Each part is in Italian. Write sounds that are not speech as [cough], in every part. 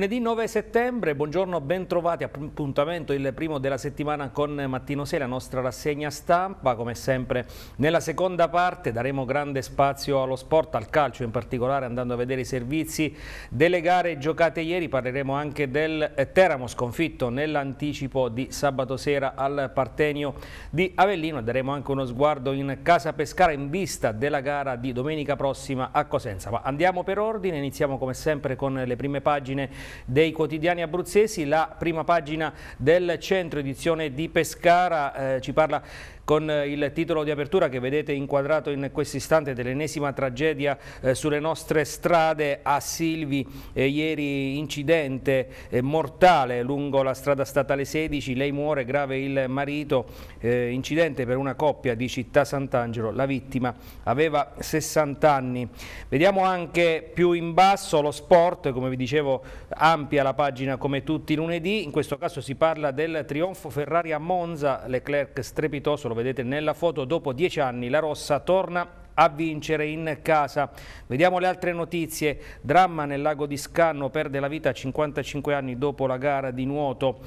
lunedì 9 settembre, buongiorno, bentrovati, appuntamento il primo della settimana con Mattino 6, la nostra rassegna stampa, come sempre nella seconda parte daremo grande spazio allo sport, al calcio in particolare, andando a vedere i servizi delle gare giocate ieri, parleremo anche del eh, Teramo sconfitto nell'anticipo di sabato sera al Partenio di Avellino, daremo anche uno sguardo in Casa Pescara in vista della gara di domenica prossima a Cosenza, ma andiamo per ordine, iniziamo come sempre con le prime pagine dei quotidiani abruzzesi, la prima pagina del centro edizione di Pescara eh, ci parla con eh, il titolo di apertura che vedete inquadrato in questo istante dell'ennesima tragedia eh, sulle nostre strade a Silvi. Eh, ieri incidente eh, mortale lungo la strada statale 16, lei muore, grave il marito, eh, incidente per una coppia di città Sant'Angelo, la vittima aveva 60 anni. Vediamo anche più in basso lo sport, come vi dicevo ampia la pagina come tutti i lunedì, in questo caso si parla del trionfo Ferrari a Monza, Leclerc strepitoso lo vedete nella foto, dopo dieci anni la Rossa torna a vincere in casa. Vediamo le altre notizie. Dramma nel lago di Scanno, perde la vita a 55 anni dopo la gara di nuoto.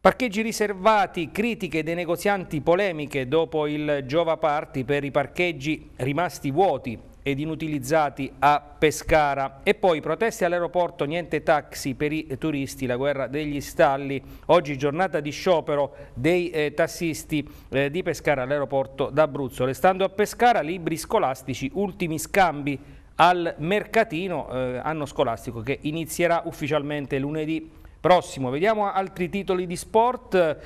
Parcheggi riservati, critiche dei negozianti, polemiche dopo il Giova Party per i parcheggi rimasti vuoti ed inutilizzati a Pescara. E poi proteste all'aeroporto, niente taxi per i turisti, la guerra degli stalli. Oggi giornata di sciopero dei eh, tassisti eh, di Pescara all'aeroporto d'Abruzzo. Restando a Pescara, libri scolastici, ultimi scambi al mercatino eh, anno scolastico che inizierà ufficialmente lunedì prossimo. Vediamo altri titoli di sport.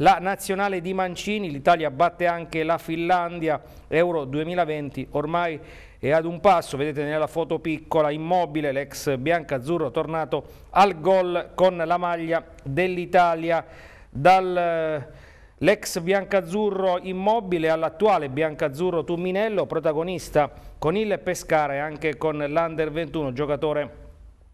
La nazionale di Mancini, l'Italia batte anche la Finlandia, Euro 2020, ormai e ad un passo, vedete nella foto piccola, immobile, l'ex biancazzurro tornato al gol con la maglia dell'Italia dal... Eh, l'ex biancazzurro immobile all'attuale biancazzurro Tumminello, protagonista con il Pescara e anche con l'Under 21, giocatore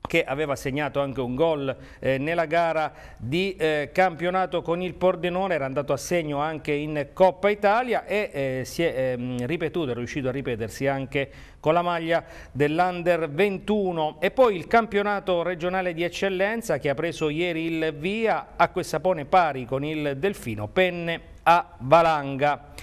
che aveva segnato anche un gol eh, nella gara di eh, campionato con il Pordenone, era andato a segno anche in Coppa Italia e eh, si è ehm, ripetuto, è riuscito a ripetersi anche con la maglia dell'Under 21 e poi il campionato regionale di eccellenza che ha preso ieri il via a Questapone pari con il Delfino Penne a Valanga.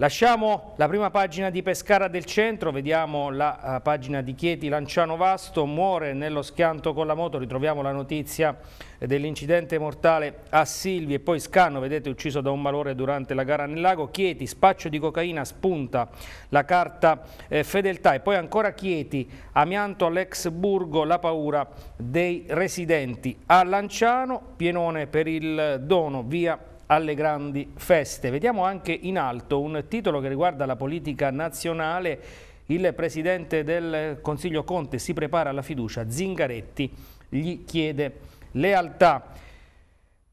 Lasciamo la prima pagina di Pescara del centro, vediamo la eh, pagina di Chieti Lanciano Vasto, muore nello schianto con la moto, ritroviamo la notizia dell'incidente mortale a Silvi e poi Scanno, vedete ucciso da un malore durante la gara nel lago, Chieti, spaccio di cocaina, spunta la carta eh, fedeltà e poi ancora Chieti, amianto all'ex Burgo, la paura dei residenti a Lanciano, pienone per il dono, via alle grandi feste. Vediamo anche in alto un titolo che riguarda la politica nazionale. Il presidente del Consiglio Conte si prepara alla fiducia, Zingaretti gli chiede lealtà.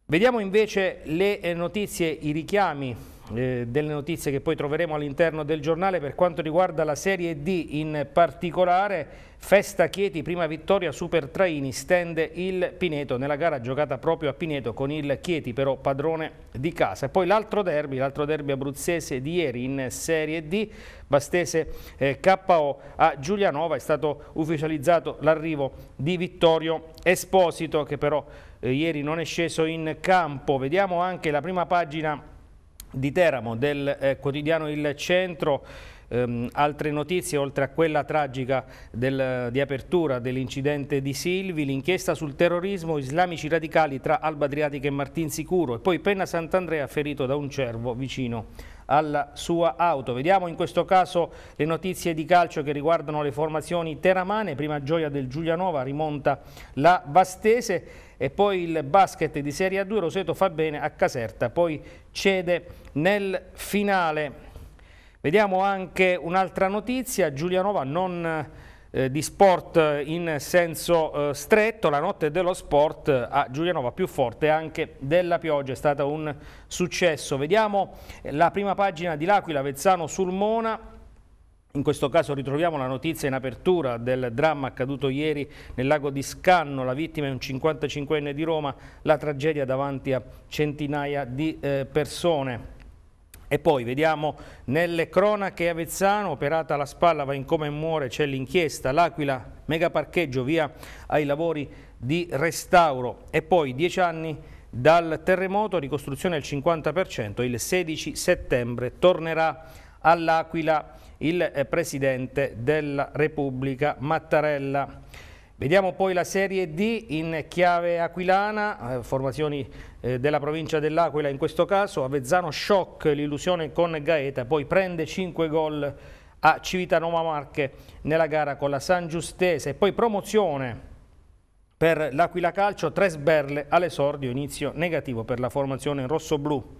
Vediamo invece le eh, notizie, i richiami eh, delle notizie che poi troveremo all'interno del giornale per quanto riguarda la Serie D in particolare Festa Chieti, prima vittoria Super Traini, stende il Pineto nella gara giocata proprio a Pineto con il Chieti però padrone di casa e poi l'altro derby, l'altro derby abruzzese di ieri in Serie D Bastese eh, KO a Giulianova è stato ufficializzato l'arrivo di Vittorio Esposito che però eh, ieri non è sceso in campo vediamo anche la prima pagina di Teramo del eh, quotidiano Il Centro. Ehm, altre notizie, oltre a quella tragica del, eh, di apertura dell'incidente di Silvi, l'inchiesta sul terrorismo islamici radicali tra Alba Adriatica e Martin Sicuro e poi Penna Sant'Andrea ferito da un cervo vicino alla sua auto. Vediamo in questo caso le notizie di calcio che riguardano le formazioni teramane, prima gioia del Giulianova rimonta la Vastese e poi il basket di Serie A2 Roseto fa bene a Caserta, poi cede nel finale. Vediamo anche un'altra notizia, Giulianova non eh, di sport in senso eh, stretto, la notte dello sport a Giulianova più forte anche della pioggia, è stato un successo. Vediamo eh, la prima pagina di L'Aquila, Vezzano sul Mona, in questo caso ritroviamo la notizia in apertura del dramma accaduto ieri nel lago di Scanno, la vittima è un 55enne di Roma, la tragedia davanti a centinaia di eh, persone. E poi vediamo nelle cronache Avezzano, operata la spalla, va in come muore, c'è l'inchiesta, l'Aquila, megaparcheggio, via ai lavori di restauro. E poi dieci anni dal terremoto, ricostruzione al 50%, il 16 settembre tornerà all'Aquila il eh, Presidente della Repubblica Mattarella. Vediamo poi la Serie D in chiave aquilana, eh, formazioni eh, della provincia dell'Aquila in questo caso, Avezzano shock l'illusione con Gaeta, poi prende 5 gol a Civitanova Marche nella gara con la San Giustese, poi promozione per l'Aquila Calcio, tre sberle all'esordio, inizio negativo per la formazione rosso-blu.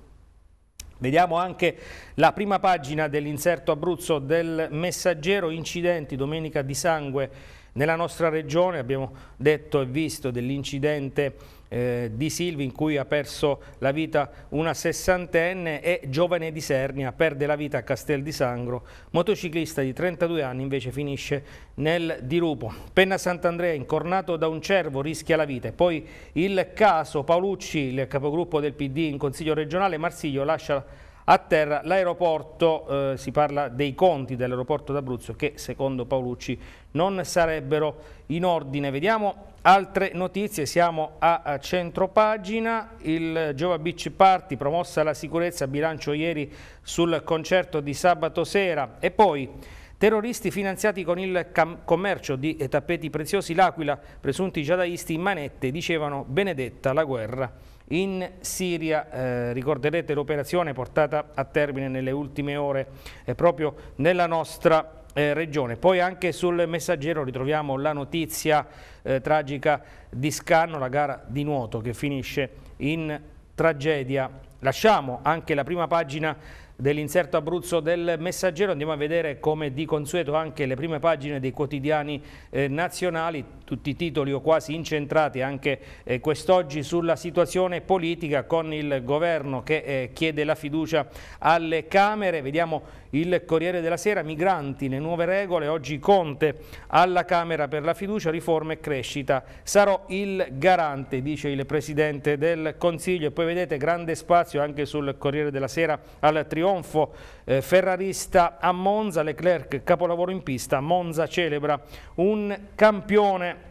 Vediamo anche la prima pagina dell'inserto Abruzzo del Messaggero, incidenti, domenica di sangue nella nostra regione abbiamo detto e visto dell'incidente eh, di Silvi in cui ha perso la vita una sessantenne e giovane di Sernia perde la vita a Castel di Sangro, motociclista di 32 anni invece finisce nel dirupo. Penna Sant'Andrea incornato da un cervo rischia la vita e poi il caso Paolucci, il capogruppo del PD in Consiglio regionale, Marsiglio lascia la a terra l'aeroporto, eh, si parla dei conti dell'aeroporto d'Abruzzo che secondo Paolucci non sarebbero in ordine. Vediamo altre notizie, siamo a, a centropagina, il Giova Beach Party, promossa la sicurezza, bilancio ieri sul concerto di sabato sera e poi... Terroristi finanziati con il commercio di tappeti preziosi, l'Aquila, presunti giadaisti in manette, dicevano benedetta la guerra in Siria eh, ricorderete l'operazione portata a termine nelle ultime ore eh, proprio nella nostra eh, regione. Poi anche sul messaggero ritroviamo la notizia eh, tragica di Scanno, la gara di nuoto che finisce in tragedia Lasciamo anche la prima pagina dell'inserto Abruzzo del Messaggero, andiamo a vedere come di consueto anche le prime pagine dei quotidiani eh, nazionali, tutti i titoli o quasi incentrati anche eh, quest'oggi sulla situazione politica con il governo che eh, chiede la fiducia alle Camere, vediamo il Corriere della Sera, migranti, le nuove regole, oggi Conte alla Camera per la fiducia, riforme e crescita, sarò il garante, dice il Presidente del Consiglio e poi vedete grande spazio Lazio, anche sul Corriere della Sera al trionfo eh, ferrarista a Monza, Leclerc capolavoro in pista, Monza celebra un campione.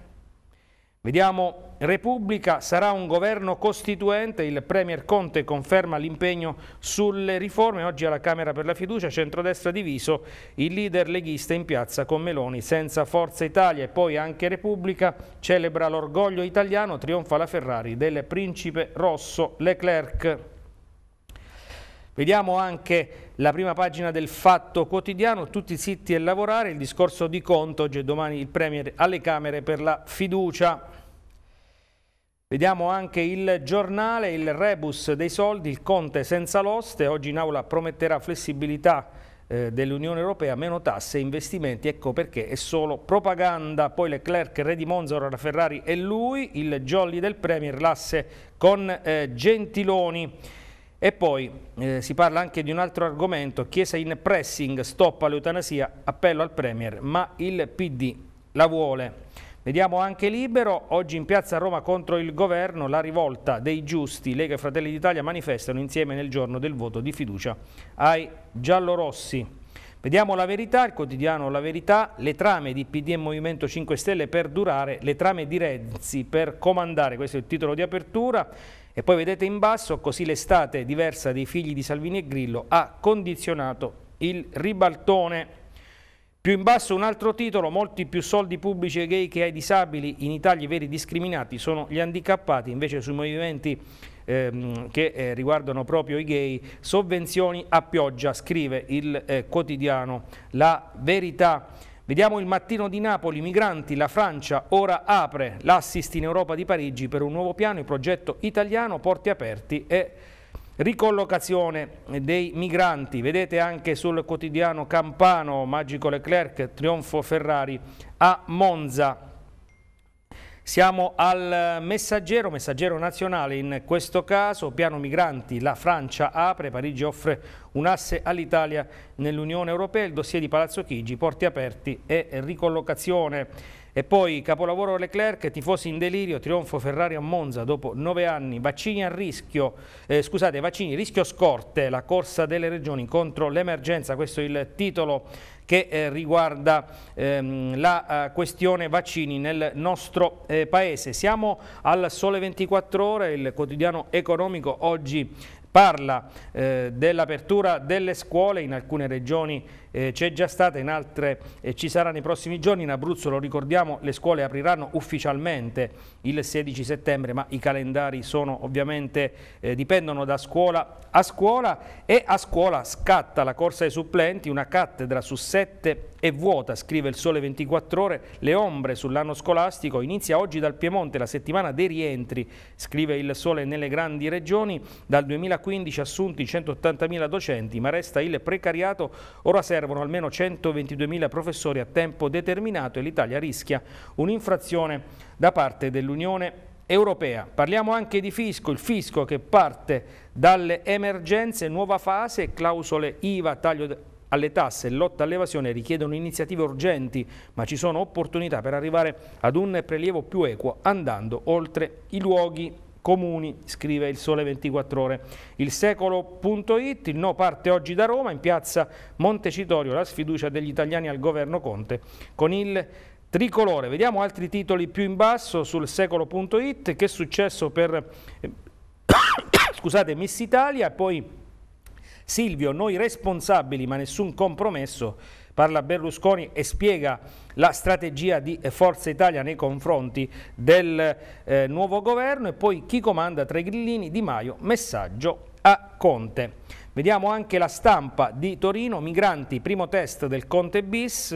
Vediamo Repubblica sarà un governo costituente, il Premier Conte conferma l'impegno sulle riforme, oggi alla Camera per la fiducia, centrodestra diviso, il leader leghista in piazza con Meloni, senza Forza Italia e poi anche Repubblica celebra l'orgoglio italiano, trionfa la Ferrari del principe rosso Leclerc. Vediamo anche la prima pagina del Fatto Quotidiano, tutti zitti e lavorare, il discorso di conto, oggi e domani il Premier alle Camere per la fiducia. Vediamo anche il giornale, il rebus dei soldi, il Conte senza l'oste, oggi in aula prometterà flessibilità eh, dell'Unione Europea, meno tasse, e investimenti, ecco perché è solo propaganda. Poi Leclerc, Re di Monza, ora Ferrari e lui, il jolly del Premier, l'asse con eh, Gentiloni. E poi eh, si parla anche di un altro argomento, Chiesa in pressing, stop all'eutanasia, appello al Premier, ma il PD la vuole. Vediamo anche Libero, oggi in piazza Roma contro il governo, la rivolta dei giusti, Lega e Fratelli d'Italia manifestano insieme nel giorno del voto di fiducia ai giallorossi. Vediamo la verità, il quotidiano La Verità, le trame di PD e Movimento 5 Stelle per durare, le trame di Renzi per comandare, questo è il titolo di apertura. E poi vedete in basso, così l'estate diversa dei figli di Salvini e Grillo ha condizionato il ribaltone. Più in basso un altro titolo, molti più soldi pubblici ai gay che ai disabili, in Italia i veri discriminati sono gli handicappati, invece sui movimenti ehm, che eh, riguardano proprio i gay, sovvenzioni a pioggia, scrive il eh, quotidiano La Verità. Vediamo il mattino di Napoli, migranti, la Francia ora apre l'assist in Europa di Parigi per un nuovo piano, il progetto italiano, porti aperti e ricollocazione dei migranti. Vedete anche sul quotidiano Campano, Magico Leclerc, trionfo Ferrari a Monza. Siamo al messaggero, messaggero nazionale in questo caso, piano migranti, la Francia apre, Parigi offre un asse all'Italia nell'Unione Europea, il dossier di Palazzo Chigi, porti aperti e ricollocazione. E poi capolavoro Leclerc, tifosi in delirio, trionfo Ferrari a Monza dopo nove anni, vaccini a rischio, eh, scusate, vaccini, rischio scorte, la corsa delle regioni contro l'emergenza, questo è il titolo che eh, riguarda ehm, la uh, questione vaccini nel nostro eh, paese. Siamo al Sole 24 Ore, il quotidiano economico oggi parla eh, dell'apertura delle scuole in alcune regioni eh, c'è già stata in altre, eh, ci sarà nei prossimi giorni, in Abruzzo lo ricordiamo, le scuole apriranno ufficialmente il 16 settembre, ma i calendari sono ovviamente, eh, dipendono da scuola a scuola e a scuola scatta la corsa ai supplenti, una cattedra su sette è vuota, scrive il Sole 24 Ore, le ombre sull'anno scolastico, inizia oggi dal Piemonte la settimana dei rientri, scrive il Sole nelle grandi regioni, dal 2015 assunti 180.000 docenti, ma resta il precariato, ora serve servono almeno 122.000 professori a tempo determinato e l'Italia rischia un'infrazione da parte dell'Unione Europea. Parliamo anche di fisco, il fisco che parte dalle emergenze, nuova fase, clausole IVA, taglio alle tasse e lotta all'evasione richiedono iniziative urgenti, ma ci sono opportunità per arrivare ad un prelievo più equo andando oltre i luoghi comuni, scrive il Sole 24 Ore. Il secolo.it, il no parte oggi da Roma, in piazza Montecitorio la sfiducia degli italiani al governo Conte con il tricolore. Vediamo altri titoli più in basso sul secolo.it, che è successo per eh, [coughs] scusate, Miss Italia, poi Silvio, noi responsabili ma nessun compromesso, parla Berlusconi e spiega la strategia di Forza Italia nei confronti del eh, nuovo governo e poi chi comanda tra i grillini Di Maio, messaggio a Conte. Vediamo anche la stampa di Torino, migranti, primo test del Conte bis,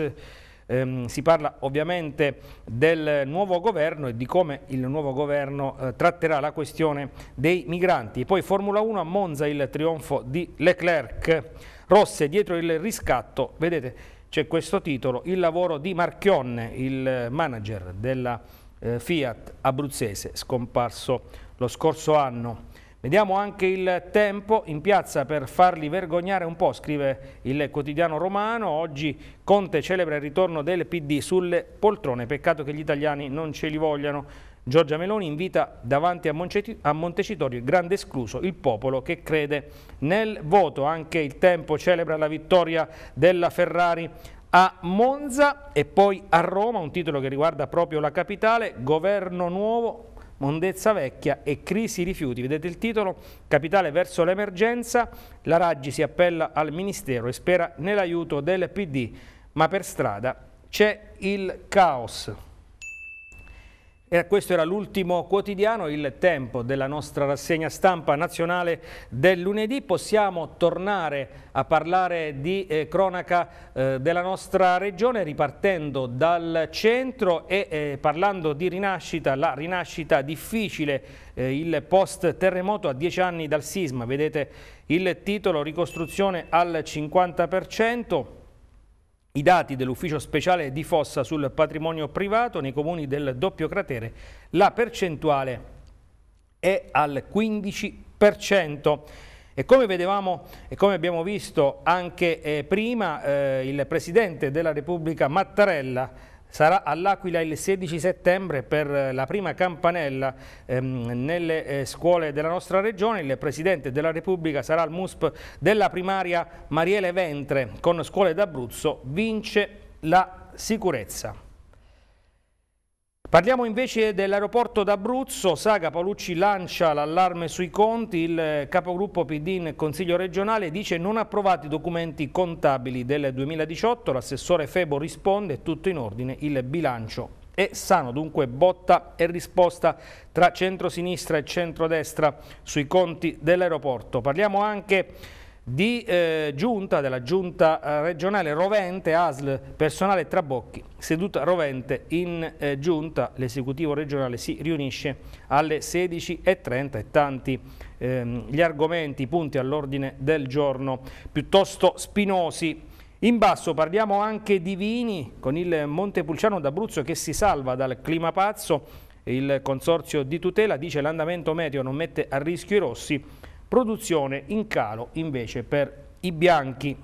eh, si parla ovviamente del nuovo governo e di come il nuovo governo eh, tratterà la questione dei migranti. Poi Formula 1 a Monza il trionfo di Leclerc, Rosse dietro il riscatto, vedete c'è questo titolo, il lavoro di Marchionne, il manager della eh, Fiat abruzzese, scomparso lo scorso anno. Vediamo anche il tempo in piazza per farli vergognare un po', scrive il quotidiano romano. Oggi Conte celebra il ritorno del PD sulle poltrone, peccato che gli italiani non ce li vogliano. Giorgia Meloni invita davanti a Montecitorio il grande escluso, il popolo che crede nel voto. Anche il tempo celebra la vittoria della Ferrari a Monza e poi a Roma, un titolo che riguarda proprio la capitale, governo nuovo, Mondezza Vecchia e crisi rifiuti. Vedete il titolo? Capitale verso l'emergenza, la Raggi si appella al Ministero e spera nell'aiuto del PD, ma per strada c'è il caos. E questo era l'ultimo quotidiano, il tempo della nostra rassegna stampa nazionale del lunedì. Possiamo tornare a parlare di eh, cronaca eh, della nostra regione ripartendo dal centro e eh, parlando di rinascita, la rinascita difficile, eh, il post terremoto a dieci anni dal sisma. Vedete il titolo ricostruzione al 50% i dati dell'ufficio speciale di Fossa sul patrimonio privato nei comuni del doppio cratere, la percentuale è al 15%. E come vedevamo e come abbiamo visto anche eh, prima, eh, il Presidente della Repubblica Mattarella sarà all'Aquila il 16 settembre per eh, la prima campanella ehm, nelle eh, scuole della nostra regione. Il Presidente della Repubblica sarà al MUSP della primaria Mariele Ventre con scuole d'Abruzzo. Vince la sicurezza. Parliamo invece dell'aeroporto d'Abruzzo, Saga Paolucci lancia l'allarme sui conti, il eh, capogruppo PD in Consiglio regionale dice non approvati i documenti contabili del 2018, l'assessore Febo risponde tutto in ordine, il bilancio è sano, dunque botta e risposta tra centro-sinistra e centro-destra sui conti dell'aeroporto. Parliamo anche di eh, giunta, della giunta eh, regionale Rovente, ASL, personale Trabocchi, seduta Rovente in eh, giunta, l'esecutivo regionale si riunisce alle 16.30 e tanti ehm, gli argomenti, i punti all'ordine del giorno piuttosto spinosi. In basso parliamo anche di vini con il Montepulciano d'Abruzzo che si salva dal clima pazzo, il consorzio di tutela dice l'andamento meteo non mette a rischio i rossi, produzione in calo invece per i bianchi.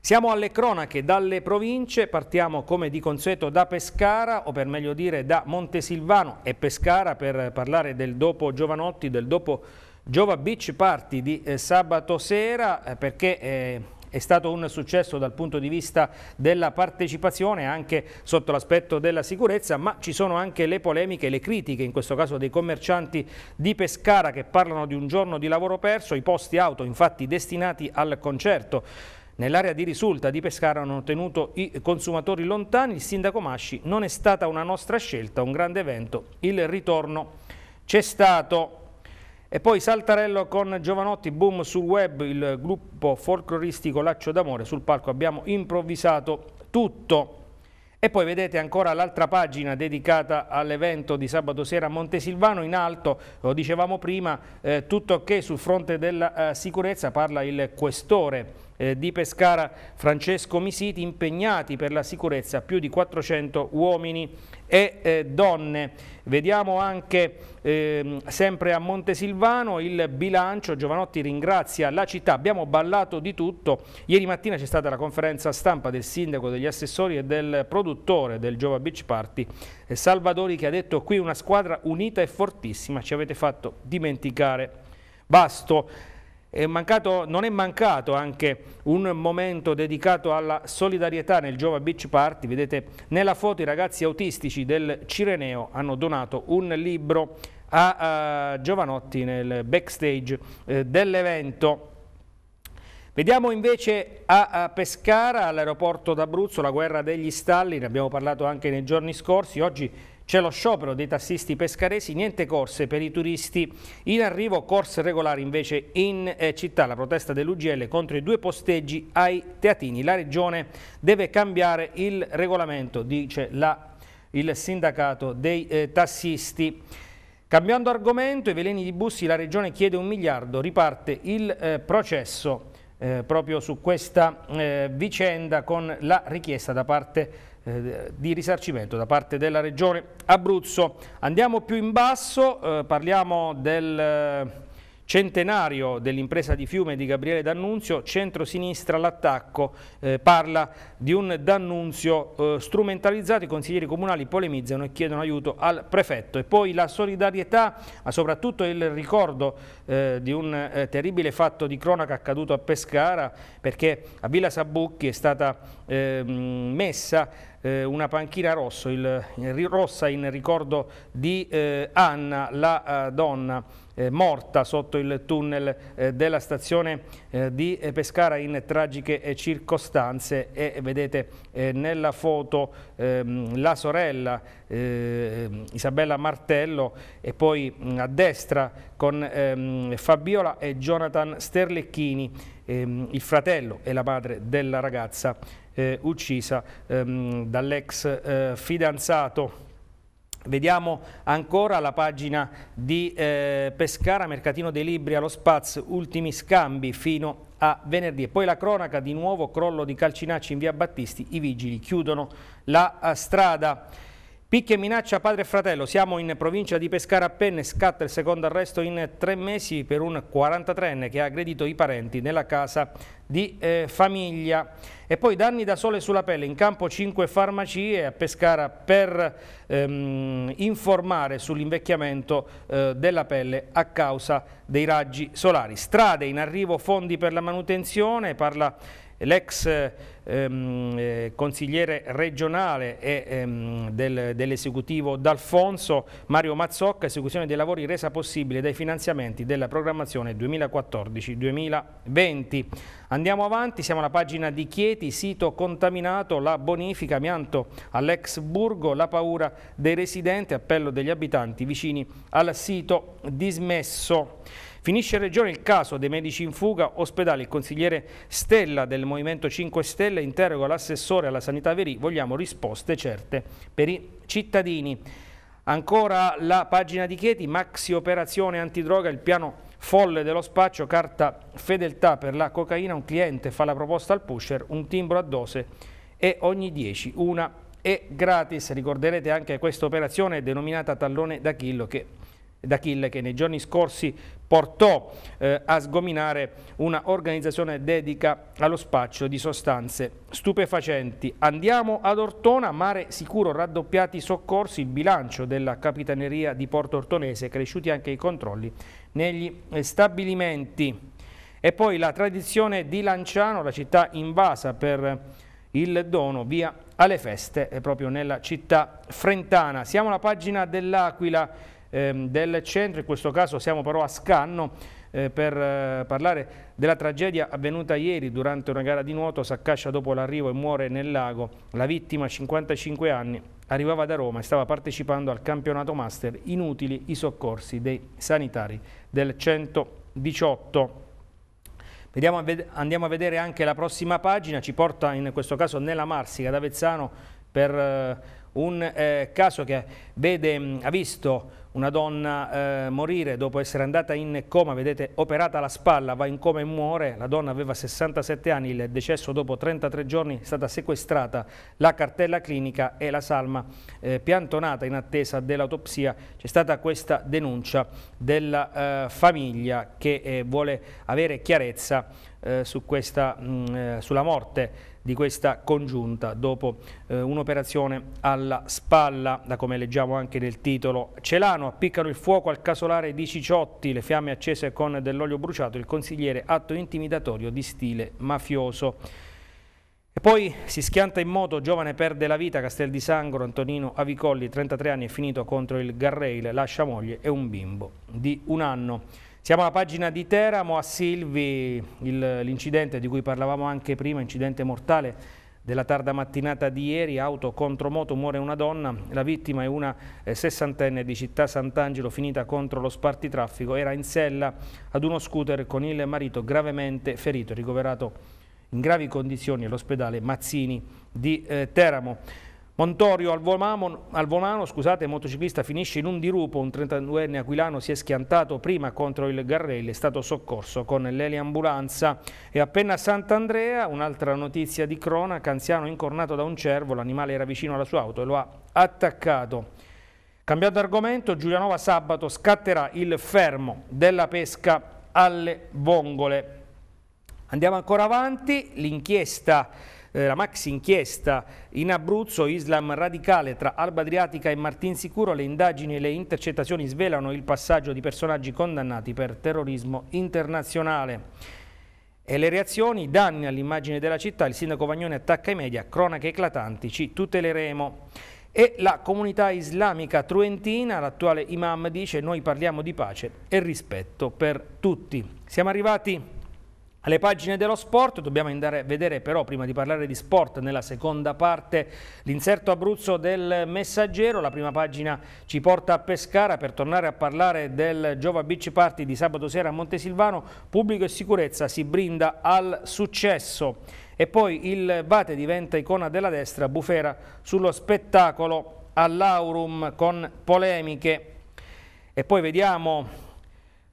Siamo alle cronache dalle province, partiamo come di consueto da Pescara o per meglio dire da Montesilvano e Pescara per parlare del dopo Giovanotti, del dopo Giova Beach Party di eh, sabato sera eh, perché eh, è stato un successo dal punto di vista della partecipazione anche sotto l'aspetto della sicurezza ma ci sono anche le polemiche, le critiche in questo caso dei commercianti di Pescara che parlano di un giorno di lavoro perso, i posti auto infatti destinati al concerto. Nell'area di risulta di Pescara hanno tenuto i consumatori lontani, il sindaco Masci non è stata una nostra scelta, un grande evento, il ritorno c'è stato. E poi Saltarello con Giovanotti, boom sul web, il gruppo folcloristico Laccio d'Amore, sul palco abbiamo improvvisato tutto. E poi vedete ancora l'altra pagina dedicata all'evento di sabato sera a Montesilvano, in alto, lo dicevamo prima, eh, tutto che sul fronte della eh, sicurezza parla il questore eh, di Pescara Francesco Misiti impegnati per la sicurezza più di 400 uomini e eh, donne. Vediamo anche eh, sempre a Montesilvano il bilancio, Giovanotti ringrazia la città, abbiamo ballato di tutto, ieri mattina c'è stata la conferenza stampa del sindaco, degli assessori e del produttore del Giova Beach Party, eh, Salvadori che ha detto qui una squadra unita e fortissima, ci avete fatto dimenticare. Basto. È mancato, non è mancato anche un momento dedicato alla solidarietà nel Giova Beach Party, vedete nella foto i ragazzi autistici del Cireneo hanno donato un libro a, a eh, Giovanotti nel backstage eh, dell'evento. Vediamo invece a, Pescara, all'aeroporto d'Abruzzo, la guerra degli stalli, ne abbiamo parlato anche nei giorni scorsi, oggi c'è lo sciopero dei tassisti pescaresi, niente corse per i turisti, in arrivo corse regolari invece in eh, città, la protesta dell'UGL contro i due posteggi ai teatini. La regione deve cambiare il regolamento, dice la, il sindacato dei eh, tassisti. Cambiando argomento, i veleni di bussi, la regione chiede un miliardo, riparte il eh, processo eh, proprio su questa eh, vicenda con la richiesta da parte eh, di risarcimento da parte della Regione Abruzzo. Andiamo più in basso, eh, parliamo del eh, centenario dell'impresa di fiume di Gabriele D'Annunzio, centro-sinistra l'attacco, eh, parla di un D'Annunzio eh, strumentalizzato, i consiglieri comunali polemizzano e chiedono aiuto al prefetto e poi la solidarietà, ma soprattutto il ricordo eh, di un eh, terribile fatto di cronaca accaduto a Pescara perché a Villa Sabucchi è stata eh, messa eh, una panchina rosso, il, il, rossa in ricordo di eh, Anna, la eh, donna eh, morta sotto il tunnel eh, della stazione di Pescara in tragiche circostanze e vedete nella foto ehm, la sorella eh, Isabella Martello e poi a destra con ehm, Fabiola e Jonathan Sterlecchini, ehm, il fratello e la madre della ragazza eh, uccisa ehm, dall'ex eh, fidanzato. Vediamo ancora la pagina di eh, Pescara, Mercatino dei Libri allo Spaz, ultimi scambi fino a venerdì. E poi la cronaca di nuovo, crollo di Calcinacci in via Battisti, i vigili chiudono la eh, strada. Picchia e minaccia padre e fratello, siamo in provincia di Pescara a Penne, scatta il secondo arresto in tre mesi per un 43enne che ha aggredito i parenti nella casa di eh, famiglia. E poi danni da sole sulla pelle, in campo 5 farmacie a Pescara per ehm, informare sull'invecchiamento eh, della pelle a causa dei raggi solari. Strade in arrivo, fondi per la manutenzione, parla l'ex ehm, eh, consigliere regionale e, ehm, del, dell'esecutivo D'Alfonso, Mario Mazzocca, esecuzione dei lavori resa possibile dai finanziamenti della programmazione 2014-2020. Andiamo avanti, siamo alla pagina di Chieti, sito contaminato, la bonifica, amianto all'ex Burgo, la paura dei residenti, appello degli abitanti vicini al sito dismesso. Finisce Regione il caso dei medici in fuga, ospedale il consigliere Stella del Movimento 5 Stelle interroga l'assessore alla sanità Veri, vogliamo risposte certe per i cittadini. Ancora la pagina di Chieti, maxi operazione antidroga, il piano folle dello spaccio, carta fedeltà per la cocaina, un cliente fa la proposta al pusher, un timbro a dose e ogni 10 una è gratis. Ricorderete anche questa operazione denominata tallone d'Achillo che d'Achille che nei giorni scorsi portò eh, a sgominare una organizzazione dedica allo spaccio di sostanze stupefacenti. Andiamo ad Ortona, mare sicuro, raddoppiati i soccorsi, il bilancio della capitaneria di Porto Ortonese, cresciuti anche i controlli negli eh, stabilimenti. E poi la tradizione di Lanciano, la città invasa per eh, il dono, via alle feste, eh, proprio nella città frentana. Siamo alla pagina dell'Aquila ehm, del centro, in questo caso siamo però a Scanno eh, per eh, parlare della tragedia avvenuta ieri durante una gara di nuoto, s'accascia dopo l'arrivo e muore nel lago, la vittima 55 anni arrivava da Roma e stava partecipando al campionato master, inutili i soccorsi dei sanitari del 118. Vediamo, andiamo a vedere anche la prossima pagina, ci porta in questo caso nella Marsica ad Avezzano per eh, un eh, caso che vede, ha visto una donna eh, morire dopo essere andata in coma, vedete, operata alla spalla, va in coma e muore, la donna aveva 67 anni, il decesso dopo 33 giorni è stata sequestrata, la cartella clinica e la salma eh, piantonata in attesa dell'autopsia, c'è stata questa denuncia della eh, famiglia che eh, vuole avere chiarezza eh, su questa, mh, mm, eh, sulla morte di questa congiunta dopo eh, un'operazione alla spalla, da come leggiamo anche nel titolo. Celano appiccano il fuoco al casolare di Ciciotti, le fiamme accese con dell'olio bruciato, il consigliere atto intimidatorio di stile mafioso. E poi si schianta in moto, giovane perde la vita, Castel di Sangro, Antonino Avicolli, 33 anni, è finito contro il Garrail, lascia moglie e un bimbo di un anno. Siamo alla pagina di Teramo, a Silvi l'incidente di cui parlavamo anche prima, incidente mortale della tarda mattinata di ieri, auto contro moto, muore una donna, la vittima è una eh, sessantenne di città Sant'Angelo finita contro lo spartitraffico, era in sella ad uno scooter con il marito gravemente ferito, ricoverato in gravi condizioni all'ospedale Mazzini di eh, Teramo. Montorio al volano scusate, motociclista finisce in un dirupo, un 32enne aquilano si è schiantato prima contro il Garrelli, è stato soccorso con l'eliambulanza. E appena a Sant'Andrea, un'altra notizia di cronaca, anziano incornato da un cervo, l'animale era vicino alla sua auto e lo ha attaccato. Cambiando argomento, Giulianova sabato scatterà il fermo della pesca alle vongole. Andiamo ancora avanti, l'inchiesta eh, la maxi inchiesta in Abruzzo, Islam radicale tra Alba Adriatica e Martin Sicuro, le indagini e le intercettazioni svelano il passaggio di personaggi condannati per terrorismo internazionale. E le reazioni, danni all'immagine della città, il sindaco Vagnone attacca i media, cronache eclatanti, ci tuteleremo. E la comunità islamica truentina, l'attuale imam dice noi parliamo di pace e rispetto per tutti. Siamo arrivati alle pagine dello sport. Dobbiamo andare a vedere però, prima di parlare di sport, nella seconda parte l'inserto Abruzzo del Messaggero. La prima pagina ci porta a Pescara per tornare a parlare del Giova Beach Party di sabato sera a Montesilvano. Pubblico e sicurezza si brinda al successo. E poi il Vate diventa icona della destra, Bufera sullo spettacolo all'Aurum con polemiche. E poi vediamo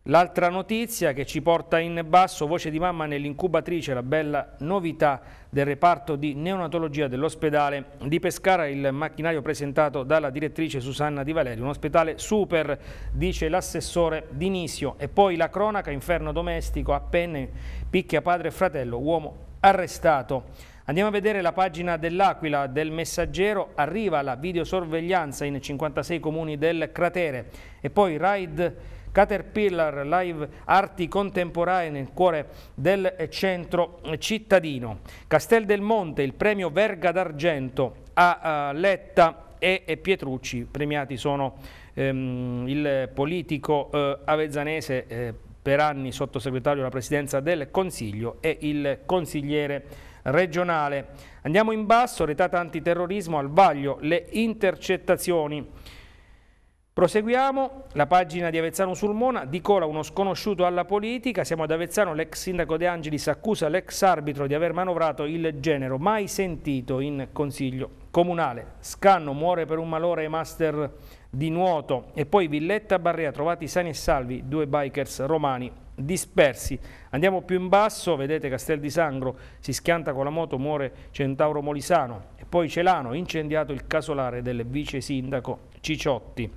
L'altra notizia che ci porta in basso, voce di mamma nell'incubatrice, la bella novità del reparto di neonatologia dell'ospedale di Pescara, il macchinario presentato dalla direttrice Susanna Di Valeri, un ospedale super, dice l'assessore Dinisio. E poi la cronaca, inferno domestico, a penne, picchia padre e fratello, uomo arrestato. Andiamo a vedere la pagina dell'Aquila del Messaggero, arriva la videosorveglianza in 56 comuni del cratere e poi raid Caterpillar Live Arti Contemporanee nel cuore del centro cittadino. Castel del Monte, il premio Verga d'Argento a Letta e Pietrucci, premiati sono ehm, il politico eh, avezzanese eh, per anni sottosegretario alla presidenza del Consiglio e il consigliere regionale. Andiamo in basso, retata antiterrorismo, al vaglio le intercettazioni Proseguiamo, la pagina di Avezzano Sulmona, di cola uno sconosciuto alla politica, siamo ad Avezzano, l'ex sindaco De Angelis accusa l'ex arbitro di aver manovrato il genero, mai sentito in consiglio comunale. Scanno muore per un malore ai master di nuoto e poi Villetta Barrea, trovati sani e salvi, due bikers romani dispersi. Andiamo più in basso, vedete Castel di Sangro si schianta con la moto, muore Centauro Molisano e poi Celano, incendiato il casolare del vice sindaco Ciciotti.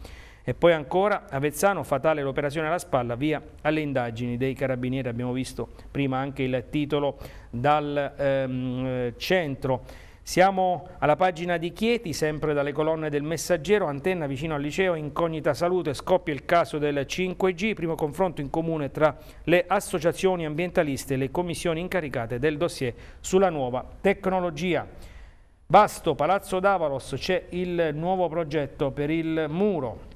E poi ancora Avezzano, fatale l'operazione alla spalla, via alle indagini dei carabinieri, abbiamo visto prima anche il titolo dal ehm, centro. Siamo alla pagina di Chieti, sempre dalle colonne del Messaggero, antenna vicino al liceo, incognita salute, scoppia il caso del 5G, primo confronto in comune tra le associazioni ambientaliste e le commissioni incaricate del dossier sulla nuova tecnologia. Basto, Palazzo d'Avalos, c'è il nuovo progetto per il muro,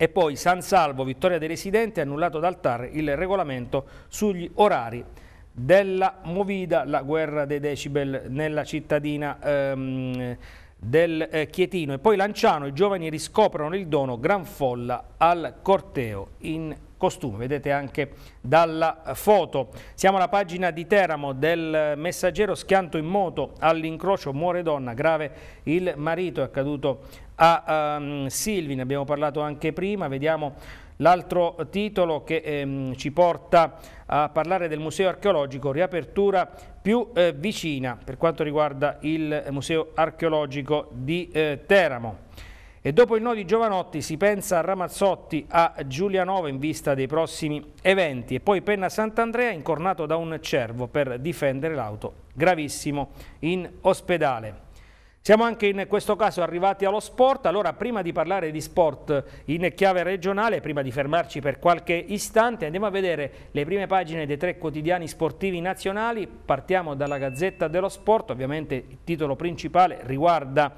e poi San Salvo, vittoria dei residenti, annullato dal TAR il regolamento sugli orari della Movida, la guerra dei decibel nella cittadina ehm, del eh, Chietino. E poi Lanciano, i giovani riscoprono il dono, gran folla al corteo in costume, vedete anche dalla foto. Siamo alla pagina di Teramo del messaggero schianto in moto all'incrocio muore donna, grave il marito, è accaduto a um, Silvi, ne abbiamo parlato anche prima, vediamo l'altro titolo che ehm, ci porta a parlare del museo archeologico, riapertura più eh, vicina per quanto riguarda il eh, museo archeologico di eh, Teramo. E dopo il no di Giovanotti si pensa a Ramazzotti, a Giulianova in vista dei prossimi eventi e poi Penna Sant'Andrea incornato da un cervo per difendere l'auto, gravissimo, in ospedale. Siamo anche in questo caso arrivati allo sport, allora prima di parlare di sport in chiave regionale, prima di fermarci per qualche istante, andiamo a vedere le prime pagine dei tre quotidiani sportivi nazionali, partiamo dalla Gazzetta dello Sport, ovviamente il titolo principale riguarda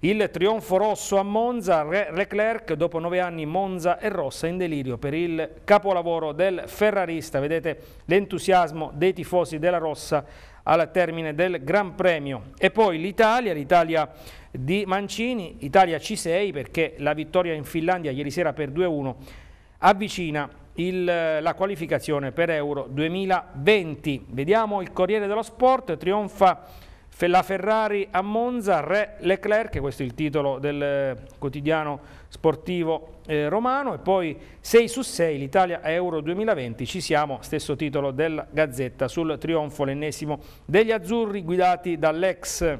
il trionfo rosso a Monza, Leclerc dopo nove anni Monza e Rossa in delirio per il capolavoro del ferrarista. Vedete l'entusiasmo dei tifosi della Rossa al termine del Gran Premio. E poi l'Italia, l'Italia di Mancini, Italia C6 perché la vittoria in Finlandia ieri sera per 2-1 avvicina il, la qualificazione per Euro 2020. Vediamo il Corriere dello Sport, trionfa la Ferrari a Monza, Re Leclerc, questo è il titolo del eh, quotidiano sportivo eh, romano, e poi 6 su 6 l'Italia Euro 2020, ci siamo, stesso titolo della Gazzetta sul trionfo, l'ennesimo degli azzurri guidati dall'ex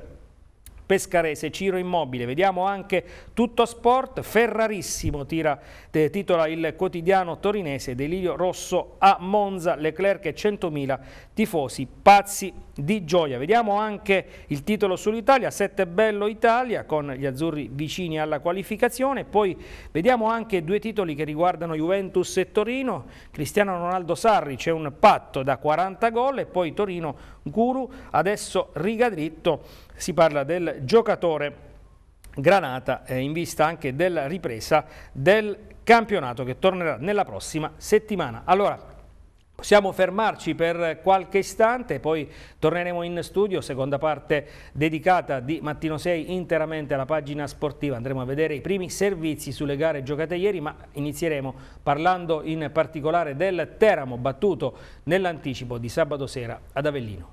Pescarese, Ciro Immobile. Vediamo anche tutto sport, Ferrarissimo tira, titola il quotidiano torinese, Delirio Rosso a Monza, Leclerc e 100.000 tifosi pazzi di gioia. Vediamo anche il titolo sull'Italia, 7 Bello Italia con gli azzurri vicini alla qualificazione, poi vediamo anche due titoli che riguardano Juventus e Torino, Cristiano Ronaldo Sarri c'è un patto da 40 gol e poi Torino Guru, adesso riga dritto si parla del giocatore Granata eh, in vista anche della ripresa del campionato che tornerà nella prossima settimana. Allora, Possiamo fermarci per qualche istante, poi torneremo in studio, seconda parte dedicata di Mattino 6 interamente alla pagina sportiva. Andremo a vedere i primi servizi sulle gare giocate ieri, ma inizieremo parlando in particolare del Teramo battuto nell'anticipo di sabato sera ad Avellino.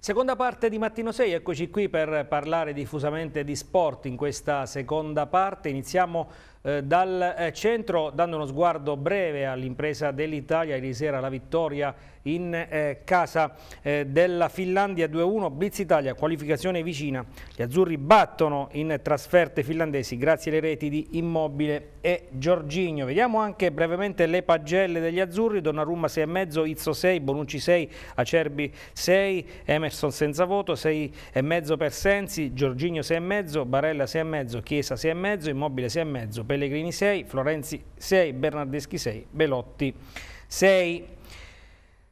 Seconda parte di Mattino 6, eccoci qui per parlare diffusamente di sport in questa seconda parte. Iniziamo eh, dal eh, centro dando uno sguardo breve all'impresa dell'Italia, ieri sera la vittoria in eh, casa eh, della Finlandia 2-1, Blitz Italia, qualificazione vicina, gli azzurri battono in trasferte finlandesi grazie alle reti di Immobile e Giorginio. Vediamo anche brevemente le pagelle degli azzurri, Donnarumma 6,5, Izzo 6, Bonucci 6, Acerbi 6, Emerson senza voto 6,5 per Sensi, Giorginio 6,5, Barella 6,5, Chiesa 6,5, Immobile 6,5 per Pellegrini 6, Florenzi 6, Bernardeschi 6, Belotti 6.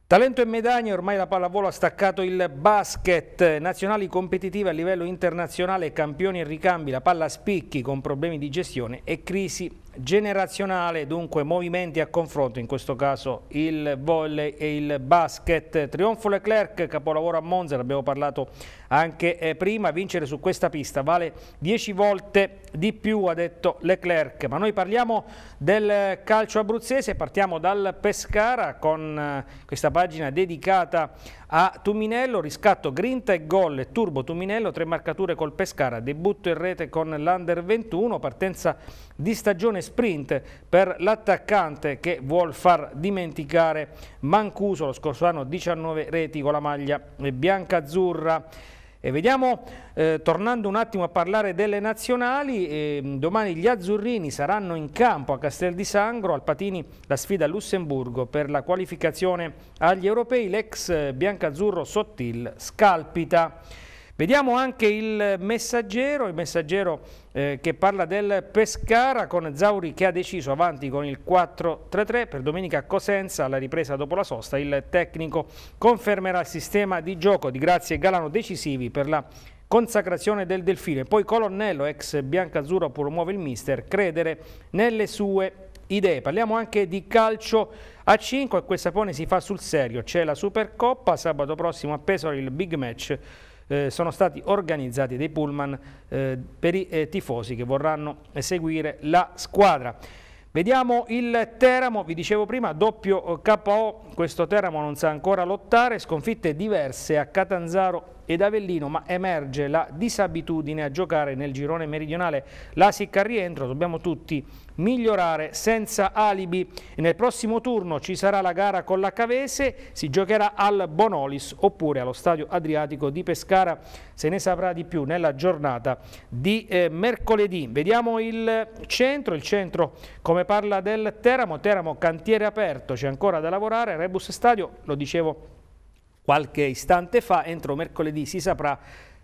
Talento e medaglie, ormai la pallavolo ha staccato il basket, nazionali competitive a livello internazionale, campioni e ricambi, la palla a spicchi con problemi di gestione e crisi generazionale, dunque movimenti a confronto, in questo caso il volley e il basket. Trionfo Leclerc, capolavoro a Monza, l'abbiamo parlato anche eh, prima, vincere su questa pista vale 10 volte di più, ha detto Leclerc. Ma noi parliamo del calcio abruzzese, partiamo dal Pescara con eh, questa pagina dedicata a Tuminello, riscatto grinta e gol, turbo Tuminello, tre marcature col Pescara, debutto in rete con l'Under 21, partenza di stagione sprint per l'attaccante che vuol far dimenticare Mancuso, lo scorso anno 19 reti con la maglia bianca-azzurra. E vediamo, eh, tornando un attimo a parlare delle nazionali, eh, domani gli azzurrini saranno in campo a Castel di Sangro, al Patini la sfida a Lussemburgo per la qualificazione agli europei, l'ex eh, biancazzurro Sottil scalpita. Vediamo anche il messaggero, il messaggero eh, che parla del Pescara con Zauri che ha deciso avanti con il 4-3-3 per domenica a Cosenza alla ripresa dopo la sosta. Il tecnico confermerà il sistema di gioco di Grazie e Galano decisivi per la consacrazione del Delfino. poi Colonnello, ex Biancazzurro, promuove il mister, credere nelle sue idee. Parliamo anche di calcio a 5 e questa pone si fa sul serio. C'è la Supercoppa, sabato prossimo a Pesaro il big match eh, sono stati organizzati dei pullman eh, per i eh, tifosi che vorranno seguire la squadra. Vediamo il Teramo, vi dicevo prima, doppio eh, KO, questo Teramo non sa ancora lottare, sconfitte diverse a Catanzaro ed Avellino, ma emerge la disabitudine a giocare nel girone meridionale. La sicca rientro, dobbiamo tutti migliorare senza alibi. Nel prossimo turno ci sarà la gara con la Cavese, si giocherà al Bonolis oppure allo Stadio Adriatico di Pescara, se ne saprà di più nella giornata di eh, mercoledì. Vediamo il centro, il centro come parla del Teramo, Teramo cantiere aperto, c'è ancora da lavorare, Rebus Stadio, lo dicevo qualche istante fa. Entro mercoledì si saprà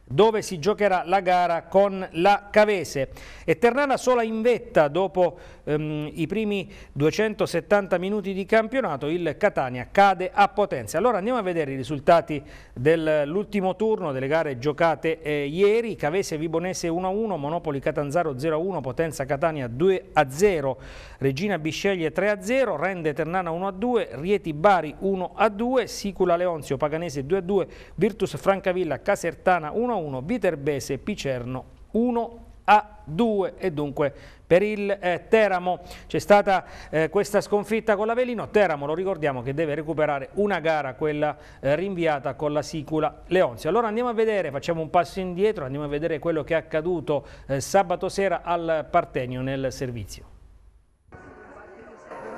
dove si giocherà la gara con la Cavese. E Ternana sola in vetta dopo ehm, i primi 270 minuti di campionato, il Catania cade a Potenza. Allora andiamo a vedere i risultati dell'ultimo turno delle gare giocate eh, ieri. Cavese Vibonese 1-1, Monopoli Catanzaro 0-1, Potenza Catania 2-0. Regina Bisceglie sceglie 3-0, rende Ternana 1-2, Rieti Bari 1-2, Sicula Leonzio Paganese 2-2, Virtus Francavilla Casertana 1-1, Viterbese Picerno 1 a 2 e dunque per il eh, Teramo c'è stata eh, questa sconfitta con l'Avelino, Teramo lo ricordiamo che deve recuperare una gara quella eh, rinviata con la Sicula Leonzio. Allora andiamo a vedere, facciamo un passo indietro, andiamo a vedere quello che è accaduto eh, sabato sera al Partenio nel servizio.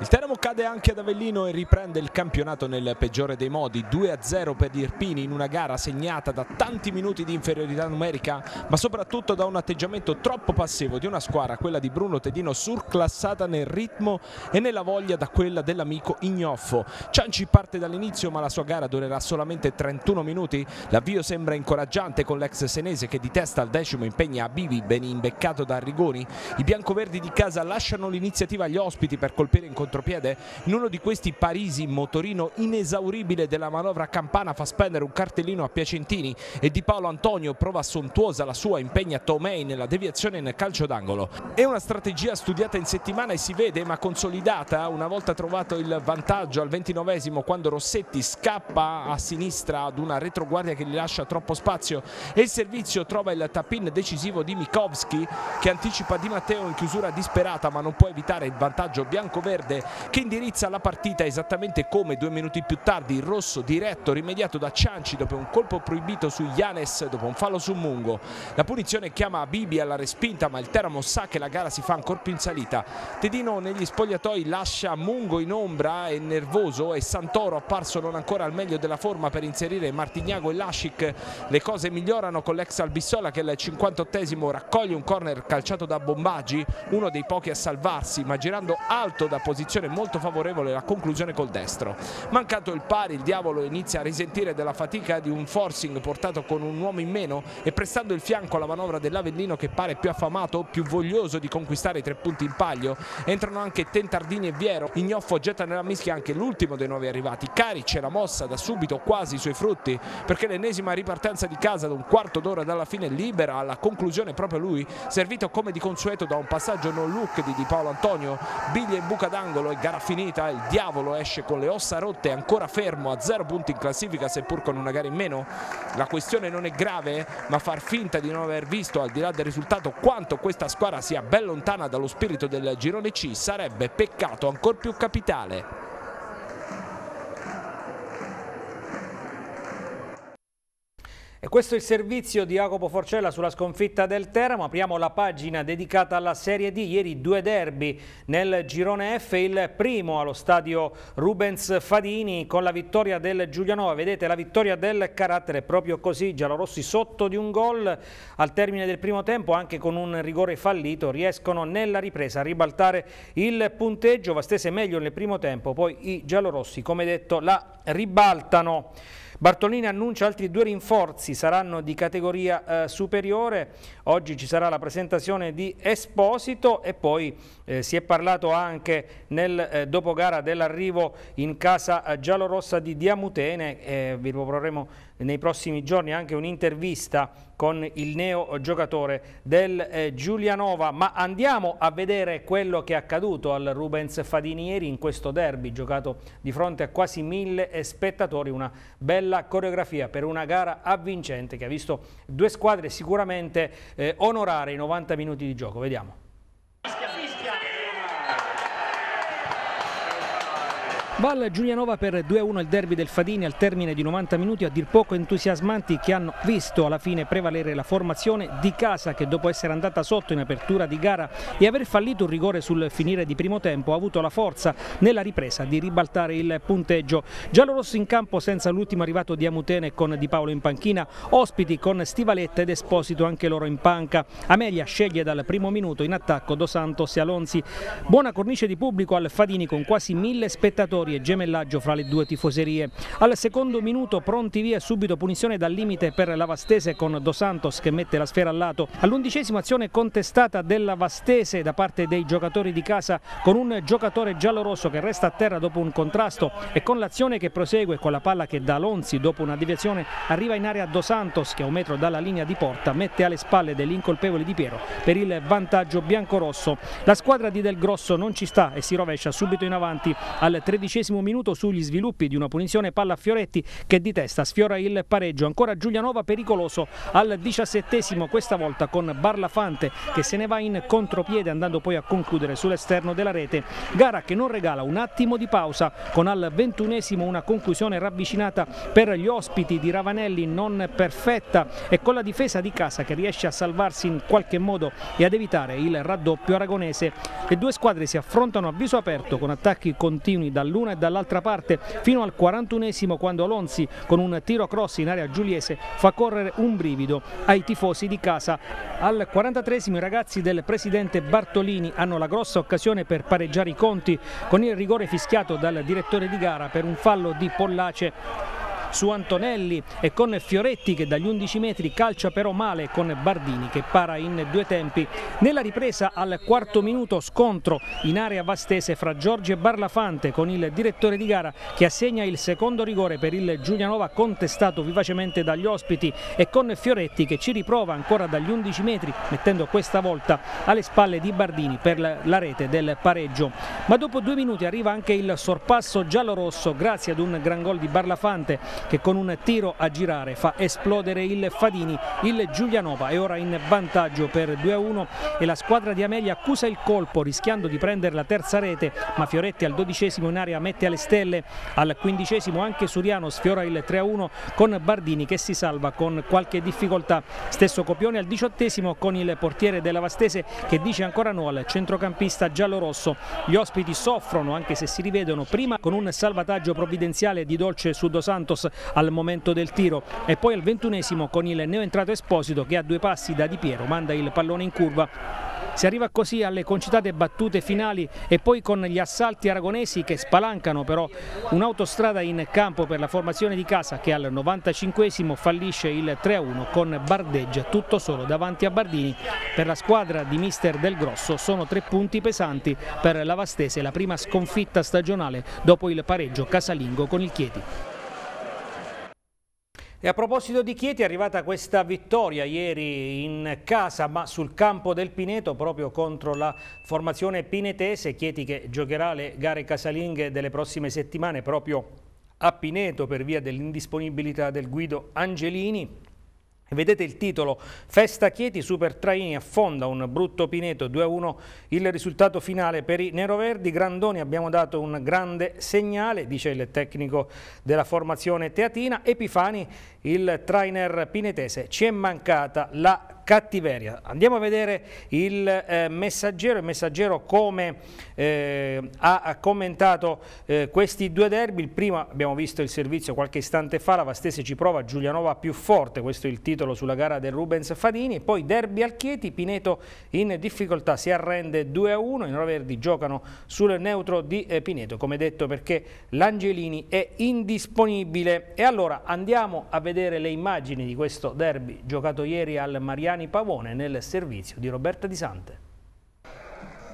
Il Teramo cade anche ad Avellino e riprende il campionato nel peggiore dei modi, 2-0 per Irpini in una gara segnata da tanti minuti di inferiorità numerica, ma soprattutto da un atteggiamento troppo passivo di una squadra, quella di Bruno Tedino, surclassata nel ritmo e nella voglia da quella dell'amico Ignoffo. Cianci parte dall'inizio, ma la sua gara durerà solamente 31 minuti. L'avvio sembra incoraggiante con l'ex senese che di testa al decimo impegna a Bivi, ben imbeccato da Arrigoni. I biancoverdi di casa lasciano l'iniziativa agli ospiti per colpire in contatto contropiede. In uno di questi Parisi, motorino inesauribile della manovra Campana, fa spendere un cartellino a Piacentini e Di Paolo Antonio prova sontuosa la sua, impegna Tomei nella deviazione in calcio d'angolo. È una strategia studiata in settimana e si vede, ma consolidata una volta trovato il vantaggio al ventinovesimo quando Rossetti scappa a sinistra ad una retroguardia che gli lascia troppo spazio e il servizio trova il tapin decisivo di Mikovski che anticipa Di Matteo in chiusura disperata ma non può evitare il vantaggio bianco-verde Valverde che indirizza la partita esattamente come due minuti più tardi il rosso diretto rimediato da Cianci dopo un colpo proibito su Ianes dopo un fallo su Mungo. La punizione chiama Bibi alla respinta ma il Teramo sa che la gara si fa ancora più in salita. Tedino negli spogliatoi lascia Mungo in ombra e nervoso e Santoro apparso non ancora al meglio della forma per inserire Martignago e Lascic. Le cose migliorano con l'ex Albissola che al 58 raccoglie un corner calciato da Bombaggi, uno dei pochi a salvarsi ma girando alto da posizione posizione molto favorevole la conclusione col destro. Mancato il pari, il diavolo inizia a risentire della fatica di un forcing portato con un uomo in meno e prestando il fianco alla manovra dell'Avellino che pare più affamato, più voglioso di conquistare i tre punti in palio. Entrano anche Tentardini e Viero. Ignoffo getta nella mischia anche l'ultimo dei nuovi arrivati. Carice la mossa da subito quasi i suoi frutti perché l'ennesima ripartenza di casa ad un quarto d'ora dalla fine libera alla conclusione proprio lui, servito come di consueto da un passaggio no look di Di Paolo Antonio. Biglia in buca d'angolo angolo e gara finita, il diavolo esce con le ossa rotte, ancora fermo a zero punti in classifica seppur con una gara in meno. La questione non è grave ma far finta di non aver visto al di là del risultato quanto questa squadra sia ben lontana dallo spirito del girone C sarebbe peccato ancor più capitale. E questo è il servizio di Jacopo Forcella sulla sconfitta del Teramo. Apriamo la pagina dedicata alla Serie D. Ieri due derby nel girone F. Il primo allo stadio Rubens Fadini con la vittoria del Giulianova. Vedete la vittoria del carattere proprio così. Giallorossi sotto di un gol al termine del primo tempo anche con un rigore fallito. Riescono nella ripresa a ribaltare il punteggio. Va Vastese meglio nel primo tempo. Poi i giallorossi come detto la ribaltano. Bartolini annuncia altri due rinforzi, saranno di categoria eh, superiore, oggi ci sarà la presentazione di Esposito e poi eh, si è parlato anche nel eh, dopogara dell'arrivo in casa eh, giallorossa di Diamutene, eh, vi proporremo nei prossimi giorni anche un'intervista con il neo giocatore del eh, Giulianova, ma andiamo a vedere quello che è accaduto al Rubens Fadini ieri in questo derby giocato di fronte a quasi mille spettatori, una bella coreografia per una gara avvincente che ha visto due squadre sicuramente eh, onorare i 90 minuti di gioco, vediamo. Val Giulianova per 2-1 il derby del Fadini al termine di 90 minuti a dir poco entusiasmanti che hanno visto alla fine prevalere la formazione di casa che dopo essere andata sotto in apertura di gara e aver fallito un rigore sul finire di primo tempo ha avuto la forza nella ripresa di ribaltare il punteggio. Giallorosso in campo senza l'ultimo arrivato di Amutene con Di Paolo in panchina, ospiti con Stivaletta ed Esposito anche loro in panca. Amelia sceglie dal primo minuto in attacco Dos Santos e Alonzi. Buona cornice di pubblico al Fadini con quasi mille spettatori e gemellaggio fra le due tifoserie. Al secondo minuto pronti via subito punizione dal limite per la Vastese con Dos Santos che mette la sfera al lato. All'undicesima azione contestata della Vastese da parte dei giocatori di casa con un giocatore giallorosso che resta a terra dopo un contrasto e con l'azione che prosegue con la palla che da Alonzi dopo una deviazione arriva in area Dos Santos che a un metro dalla linea di porta mette alle spalle dell'incolpevole Di Piero per il vantaggio biancorosso. La squadra di Del Grosso non ci sta e si rovescia subito in avanti al 13 dodicesimo minuto sugli sviluppi di una punizione palla a Fioretti che di testa sfiora il pareggio. Ancora Giulianova pericoloso al diciassettesimo, questa volta con Barlafante che se ne va in contropiede andando poi a concludere sull'esterno della rete. Gara che non regala un attimo di pausa con al ventunesimo una conclusione ravvicinata per gli ospiti di Ravanelli non perfetta e con la difesa di casa che riesce a salvarsi in qualche modo e ad evitare il raddoppio aragonese. Le due squadre si affrontano a viso aperto con attacchi continui dall'una dall'una e dall'altra parte fino al 41esimo quando Alonzi con un tiro cross in area giuliese fa correre un brivido ai tifosi di casa. Al 43esimo i ragazzi del presidente Bartolini hanno la grossa occasione per pareggiare i conti con il rigore fischiato dal direttore di gara per un fallo di Pollace su Antonelli e con Fioretti che dagli 11 metri calcia però male con Bardini che para in due tempi. Nella ripresa al quarto minuto scontro in area vastese fra Giorgi e Barlafante con il direttore di gara che assegna il secondo rigore per il Giulianova contestato vivacemente dagli ospiti e con Fioretti che ci riprova ancora dagli 11 metri mettendo questa volta alle spalle di Bardini per la rete del pareggio. Ma dopo due minuti arriva anche il sorpasso giallo-rosso grazie ad un gran gol di Barlafante che con un tiro a girare fa esplodere il Fadini, il Giulianova è ora in vantaggio per 2-1 e la squadra di Amelia accusa il colpo rischiando di prendere la terza rete ma Fioretti al dodicesimo in area mette alle stelle, al quindicesimo anche Suriano sfiora il 3-1 con Bardini che si salva con qualche difficoltà, stesso copione al diciottesimo con il portiere della Vastese che dice ancora no al centrocampista giallorosso, gli ospiti soffrono anche se si rivedono prima con un salvataggio provvidenziale di Dolce Sudo Santos al momento del tiro e poi al ventunesimo con il neoentrato Esposito che a due passi da Di Piero manda il pallone in curva. Si arriva così alle concitate battute finali e poi con gli assalti aragonesi che spalancano però un'autostrada in campo per la formazione di casa che al 95 fallisce il 3-1 con Bardeggia tutto solo davanti a Bardini. Per la squadra di mister Del Grosso sono tre punti pesanti per la Vastese, la prima sconfitta stagionale dopo il pareggio casalingo con il Chieti. E a proposito di Chieti è arrivata questa vittoria ieri in casa ma sul campo del Pineto proprio contro la formazione pinetese Chieti che giocherà le gare casalinghe delle prossime settimane proprio a Pineto per via dell'indisponibilità del guido Angelini Vedete il titolo, Festa Chieti, Super Traini affonda un brutto Pineto 2-1, il risultato finale per i neroverdi, Grandoni abbiamo dato un grande segnale, dice il tecnico della formazione teatina, Epifani il trainer pinetese, ci è mancata la cattiveria. Andiamo a vedere il eh, messaggero, il messaggero come eh, ha commentato eh, questi due derby, il primo abbiamo visto il servizio qualche istante fa, la Vastese ci prova, Giulianova più forte, questo è il titolo sulla gara del Rubens Fadini, poi derby al Chieti, Pineto in difficoltà, si arrende 2-1, a i Noraverdi giocano sul neutro di eh, Pineto, come detto perché l'Angelini è indisponibile e allora andiamo a vedere vedere le immagini di questo derby giocato ieri al Mariani Pavone nel servizio di Roberta Di Sante.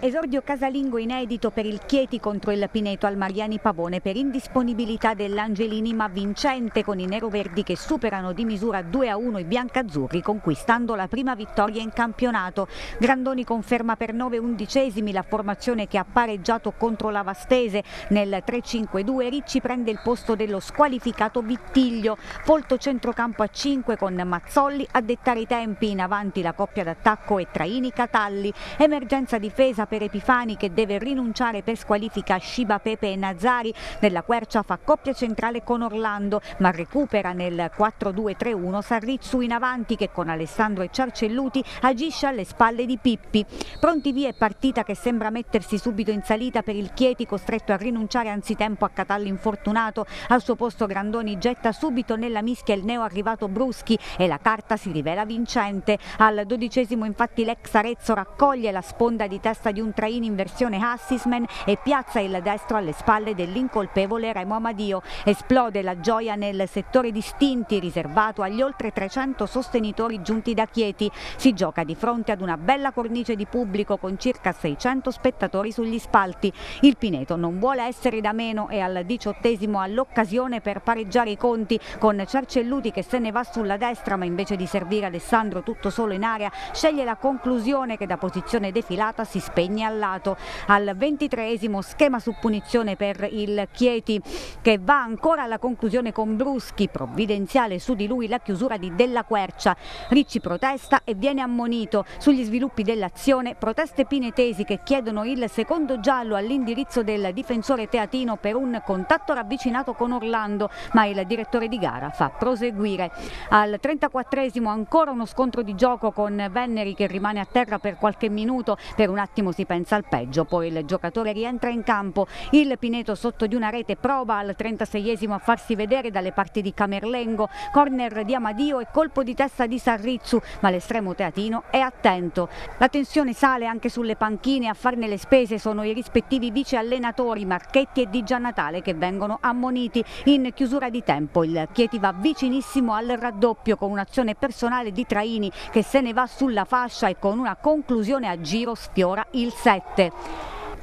Esordio casalingo inedito per il Chieti contro il Pineto al Mariani Pavone per indisponibilità dell'Angelini ma vincente con i neroverdi che superano di misura 2 a 1 i biancazzurri conquistando la prima vittoria in campionato. Grandoni conferma per 9 undicesimi la formazione che ha pareggiato contro la Vastese. Nel 3-5-2 Ricci prende il posto dello squalificato Vittiglio. Folto centrocampo a 5 con Mazzolli a dettare i tempi. In avanti la coppia d'attacco e Traini Catalli. Emergenza difesa per Epifani che deve rinunciare per squalifica a Shiba Pepe e Nazari. Nella quercia fa coppia centrale con Orlando ma recupera nel 4-2-3-1 Sarrizzu in avanti che con Alessandro e Ciarcelluti agisce alle spalle di Pippi. Pronti via è partita che sembra mettersi subito in salita per il Chieti costretto a rinunciare anzitempo a Catalli infortunato. Al suo posto Grandoni getta subito nella mischia il neo arrivato Bruschi e la carta si rivela vincente. Al dodicesimo infatti l'ex Arezzo raccoglie la sponda di testa di di un train in versione assisman e piazza il destro alle spalle dell'incolpevole Remo Amadio. Esplode la gioia nel settore di stinti riservato agli oltre 300 sostenitori giunti da Chieti. Si gioca di fronte ad una bella cornice di pubblico con circa 600 spettatori sugli spalti. Il Pineto non vuole essere da meno e al diciottesimo ha l'occasione per pareggiare i conti con Cercelluti che se ne va sulla destra ma invece di servire Alessandro tutto solo in area sceglie la conclusione che da posizione defilata si spegne segnalato al ventitreesimo schema su punizione per il Chieti che va ancora alla conclusione con Bruschi, provvidenziale su di lui la chiusura di Della Quercia. Ricci protesta e viene ammonito sugli sviluppi dell'azione, proteste pinetesi che chiedono il secondo giallo all'indirizzo del difensore teatino per un contatto ravvicinato con Orlando, ma il direttore di gara fa proseguire. Al 34esimo ancora uno scontro di gioco con Venneri che rimane a terra per qualche minuto, per un attimo attimo si pensa al peggio, poi il giocatore rientra in campo, il Pineto sotto di una rete prova al 36esimo a farsi vedere dalle parti di Camerlengo, corner di Amadio e colpo di testa di Sarrizzu, ma l'estremo teatino è attento. La tensione sale anche sulle panchine, a farne le spese sono i rispettivi vice allenatori Marchetti e Di Giannatale che vengono ammoniti in chiusura di tempo. Il Chieti va vicinissimo al raddoppio con un'azione personale di Traini che se ne va sulla fascia e con una conclusione a giro sfiora il il 7.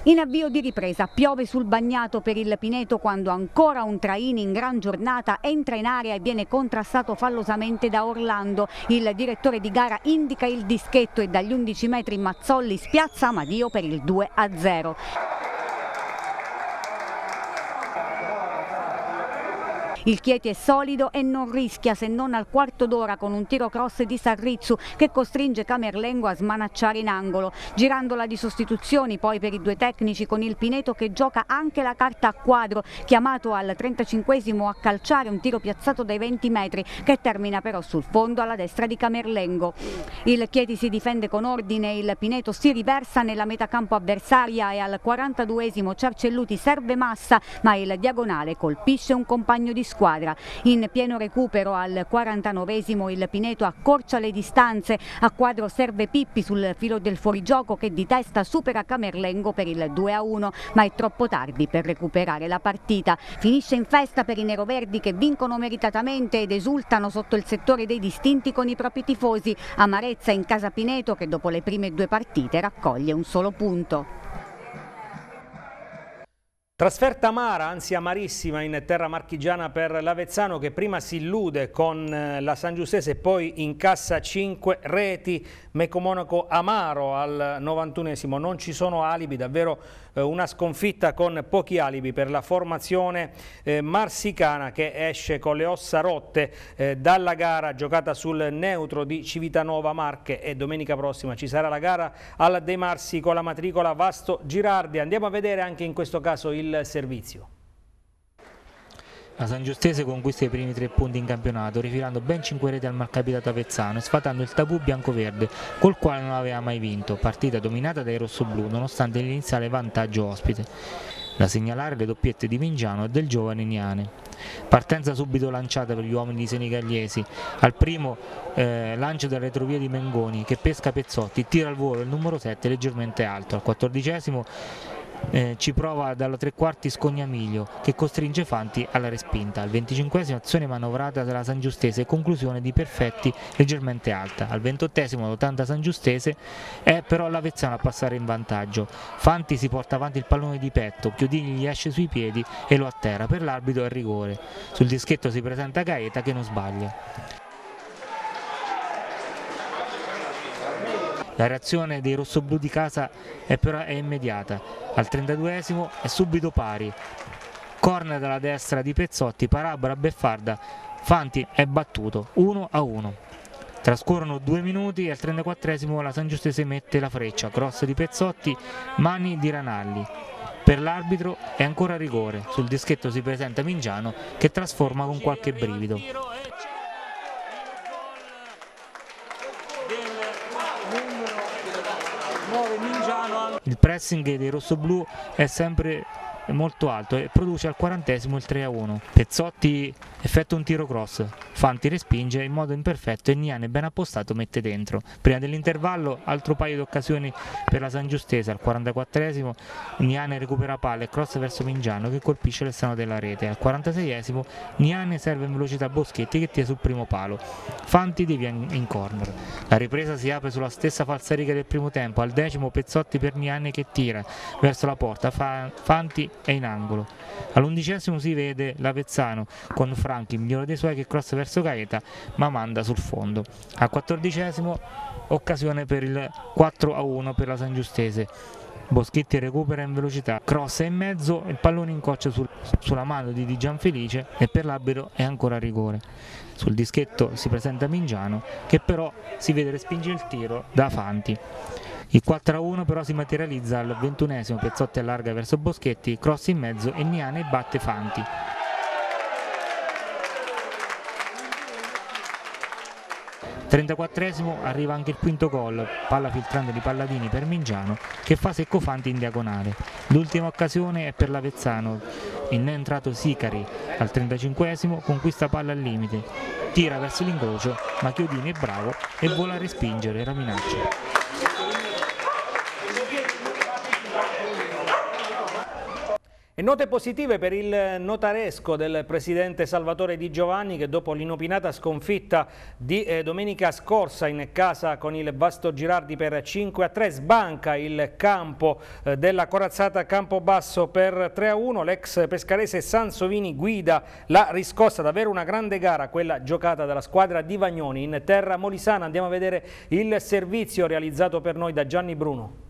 In avvio di ripresa, piove sul bagnato per il Pineto quando ancora un traini in gran giornata entra in area e viene contrastato fallosamente da Orlando. Il direttore di gara indica il dischetto e dagli 11 metri Mazzolli spiazza Amadio per il 2 a 0. Il Chieti è solido e non rischia se non al quarto d'ora con un tiro cross di Sarrizzu che costringe Camerlengo a smanacciare in angolo. Girandola di sostituzioni poi per i due tecnici con il Pineto che gioca anche la carta a quadro, chiamato al 35esimo a calciare un tiro piazzato dai 20 metri che termina però sul fondo alla destra di Camerlengo. Il Chieti si difende con ordine, il Pineto si riversa nella metà campo avversaria e al 42esimo Cercelluti serve massa ma il diagonale colpisce un compagno di scuola squadra. In pieno recupero al 49esimo il Pineto accorcia le distanze, a quadro serve Pippi sul filo del fuorigioco che di testa supera Camerlengo per il 2-1, a ma è troppo tardi per recuperare la partita. Finisce in festa per i neroverdi che vincono meritatamente ed esultano sotto il settore dei distinti con i propri tifosi. Amarezza in casa Pineto che dopo le prime due partite raccoglie un solo punto. Trasferta amara, anzi amarissima in terra marchigiana per l'Avezzano che prima si illude con eh, la San Giustese e poi incassa 5 reti. Meco Monaco amaro al 91esimo. Non ci sono alibi, davvero eh, una sconfitta con pochi alibi per la formazione eh, marsicana che esce con le ossa rotte eh, dalla gara giocata sul neutro di Civitanova Marche e domenica prossima ci sarà la gara alla De Marsi con la matricola Vasto Girardi. Andiamo a vedere anche in questo caso il servizio. La San Giustese conquista i primi tre punti in campionato, rifilando ben cinque reti al malcapitato Avezzano e sfatando il tabù bianco-verde, col quale non aveva mai vinto, partita dominata dai rossoblù nonostante l'iniziale vantaggio ospite. Da segnalare le doppiette di Mingiano e del giovane Niane. Partenza subito lanciata per gli uomini senigallesi. Al primo eh, lancio dal retrovia di Mengoni che pesca Pezzotti, tira al volo il numero 7 leggermente alto. Al quattordicesimo eh, ci prova dalla tre quarti Scognamiglio che costringe Fanti alla respinta. Al 25 azione manovrata dalla Sangiustese, conclusione di Perfetti leggermente alta. Al 28 l'80 Sangiustese è però l'Avezzano a passare in vantaggio. Fanti si porta avanti il pallone di petto, Chiodini gli esce sui piedi e lo atterra. Per l'arbitro è rigore. Sul dischetto si presenta Gaeta che non sbaglia. La reazione dei rossoblù di casa è però è immediata. Al 32esimo è subito pari. Corner dalla destra di Pezzotti, Parabra, Beffarda. Fanti è battuto 1 a 1. Trascorrono due minuti e al 34esimo la San Giustese mette la freccia, cross di Pezzotti, mani di Ranalli. Per l'arbitro è ancora rigore, sul dischetto si presenta Mingiano che trasforma con qualche brivido. Il pressing dei rossoblù è sempre molto alto e produce al quarantesimo il 3 a 1. Pezzotti effettua un tiro cross, Fanti respinge in modo imperfetto e Niane ben appostato mette dentro. Prima dell'intervallo altro paio di occasioni per la San Giustesa al 44esimo Niane recupera palla e cross verso Mingiano che colpisce l'esterno della rete. Al 46esimo Niane serve in velocità Boschetti che tira sul primo palo. Fanti devia in corner. La ripresa si apre sulla stessa falsariga del primo tempo. Al decimo Pezzotti per Niane che tira verso la porta. Fanti e in angolo. All'undicesimo si vede l'Avezzano con Franchi, migliore dei suoi che crossa verso Gaeta ma manda sul fondo. Al quattordicesimo occasione per il 4 a 1 per la San Giustese. Boschetti recupera in velocità, crossa in mezzo il pallone incoccia sul, sulla mano di Di Gianfelice e per l'abito è ancora rigore. Sul dischetto si presenta Mingiano che però si vede respingere il tiro da Fanti. Il 4-1 però si materializza al ventunesimo, Pezzotti allarga verso Boschetti, cross in mezzo e Niane batte Fanti. Trentaquattresimo arriva anche il quinto gol, palla filtrante di Palladini per Mingiano che fa secco Fanti in diagonale. L'ultima occasione è per l'Avezzano, in è entrato Sicari al 35 esimo conquista palla al limite, tira verso l'incrocio ma Chiodini è bravo e vuole respingere la minaccia. E note positive per il notaresco del presidente Salvatore Di Giovanni che dopo l'inopinata sconfitta di eh, domenica scorsa in casa con il Basto Girardi per 5 a 3 sbanca il campo eh, della corazzata Campobasso per 3 a 1. L'ex pescarese Sansovini guida la riscossa, davvero una grande gara quella giocata dalla squadra di Vagnoni in terra molisana. Andiamo a vedere il servizio realizzato per noi da Gianni Bruno.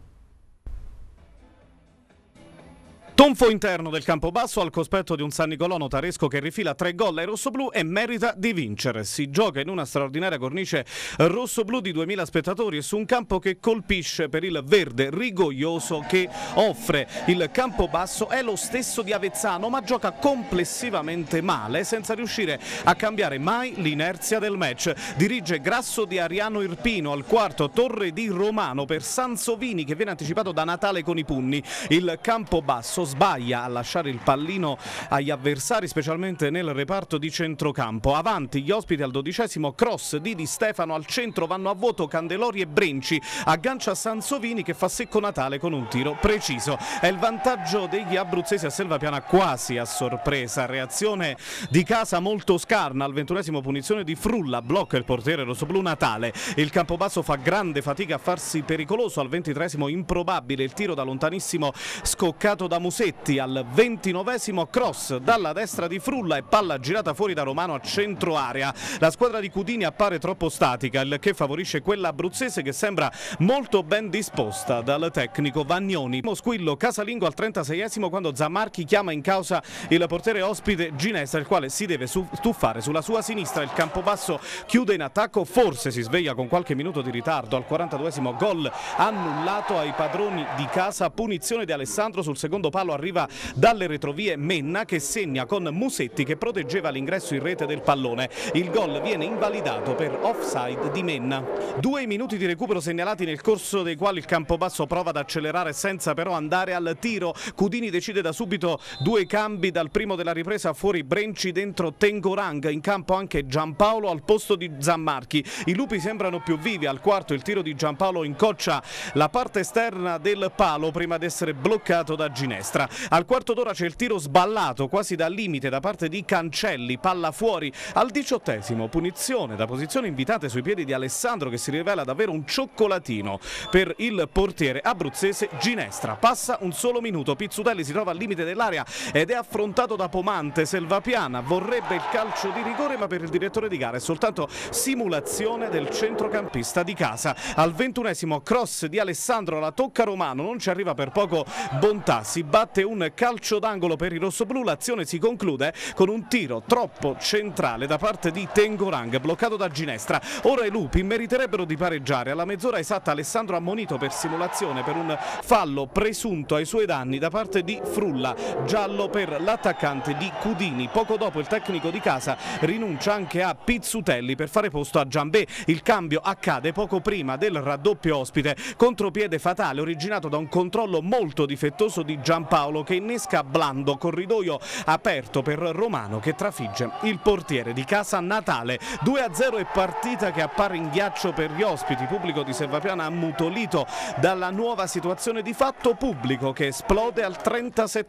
Tonfo interno del campo basso al cospetto di un San Nicolò notaresco che rifila tre gol ai rossoblù e merita di vincere. Si gioca in una straordinaria cornice rossoblù di 2000 spettatori su un campo che colpisce per il verde rigoglioso che offre il campo basso È lo stesso di Avezzano ma gioca complessivamente male senza riuscire a cambiare mai l'inerzia del match. Dirige Grasso di Ariano Irpino al quarto Torre di Romano per Sansovini che viene anticipato da Natale con i pugni. Il campo basso sbaglia a lasciare il pallino agli avversari, specialmente nel reparto di centrocampo. Avanti gli ospiti al dodicesimo, cross di Di Stefano al centro, vanno a vuoto Candelori e Brenci, aggancia Sansovini che fa secco Natale con un tiro preciso. È il vantaggio degli abruzzesi a Selvapiana quasi a sorpresa, reazione di casa molto scarna al ventunesimo punizione di Frulla, blocca il portiere rossoblu Natale. Il Campobasso fa grande fatica a farsi pericoloso al ventitresimo improbabile il tiro da lontanissimo scoccato da Musso Musetti al ventinovesimo cross dalla destra di Frulla e palla girata fuori da Romano a centro area. La squadra di Cudini appare troppo statica, il che favorisce quella abruzzese che sembra molto ben disposta dal tecnico Vagnoni. Squillo casalingo al 36esimo quando Zamarchi chiama in causa il portiere ospite Ginestra, il quale si deve tuffare sulla sua sinistra. Il Campobasso chiude in attacco, forse si sveglia con qualche minuto di ritardo al 42esimo gol annullato ai padroni di casa, punizione di Alessandro sul secondo palo palo arriva dalle retrovie Menna che segna con Musetti che proteggeva l'ingresso in rete del pallone. Il gol viene invalidato per offside di Menna. Due minuti di recupero segnalati nel corso dei quali il Campobasso prova ad accelerare senza però andare al tiro. Cudini decide da subito due cambi dal primo della ripresa fuori Brenci dentro Tengorang, in campo anche Giampaolo al posto di Zammarchi. I lupi sembrano più vivi, al quarto il tiro di Giampaolo incoccia la parte esterna del palo prima di essere bloccato da Ginestra destra. Al quarto d'ora c'è il tiro sballato quasi dal limite da parte di Cancelli, palla fuori. Al diciottesimo punizione da posizione invitate sui piedi di Alessandro che si rivela davvero un cioccolatino per il portiere abruzzese Ginestra. Passa un solo minuto, Pizzutelli si trova al limite dell'area ed è affrontato da Pomante. Selvapiana vorrebbe il calcio di rigore ma per il direttore di gara è soltanto simulazione del centrocampista di casa. Al ventunesimo cross di Alessandro la tocca Romano, non ci arriva per poco Bontà, si batte batte un calcio d'angolo per i rossoblù, l'azione si conclude con un tiro troppo centrale da parte di Tengorang bloccato da Ginestra. Ora i lupi meriterebbero di pareggiare. Alla mezz'ora esatta Alessandro ammonito per simulazione per un fallo presunto ai suoi danni da parte di Frulla, giallo per l'attaccante di Cudini. Poco dopo il tecnico di casa rinuncia anche a Pizzutelli per fare posto a Giambè. Il cambio accade poco prima del raddoppio ospite. Contropiede fatale originato da un controllo molto difettoso di Giambè Paolo che innesca blando corridoio aperto per Romano che trafigge il portiere di casa Natale. 2-0 e partita che appare in ghiaccio per gli ospiti, pubblico di Servapiana ammutolito dalla nuova situazione di fatto, pubblico che esplode al 37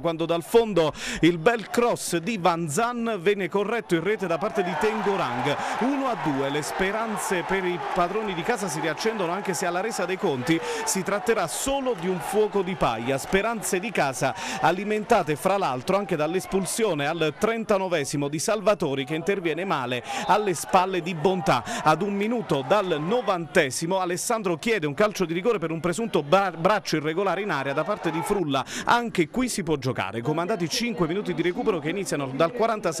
quando dal fondo il bel cross di Van Zan viene corretto in rete da parte di Tengorang. 1-2 le speranze per i padroni di casa si riaccendono anche se alla resa dei conti si tratterà solo di un fuoco di paglia, speranze di casa alimentate fra l'altro anche dall'espulsione al 39 di Salvatori che interviene male alle spalle di Bontà. Ad un minuto dal 90 Alessandro chiede un calcio di rigore per un presunto braccio irregolare in area da parte di Frulla. Anche qui si può giocare. Comandati 5 minuti di recupero che iniziano dal 46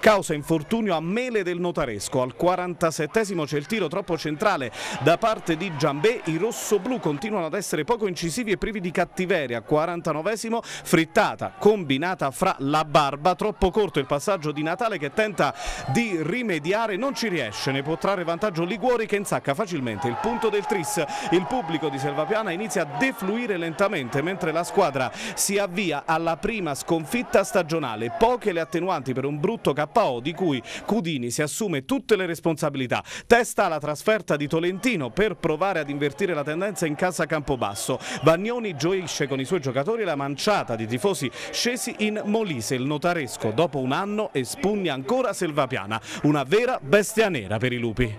causa infortunio a Mele del Notaresco. Al 47 c'è il tiro troppo centrale da parte di Giambè. I rossoblù continuano ad essere poco incisivi e privi di cattiveria. 40 49esimo, frittata combinata fra la barba, troppo corto il passaggio di Natale che tenta di rimediare, non ci riesce, ne può trarre vantaggio Liguori che insacca facilmente il punto del Tris, il pubblico di Selvapiana inizia a defluire lentamente mentre la squadra si avvia alla prima sconfitta stagionale, poche le attenuanti per un brutto KO di cui Cudini si assume tutte le responsabilità, testa la trasferta di Tolentino per provare ad invertire la tendenza in casa Campobasso, Vagnoni gioisce con i suoi giocatori giocatori e la manciata di tifosi scesi in Molise. Il notaresco dopo un anno espugna ancora Selvapiana, una vera bestia nera per i lupi.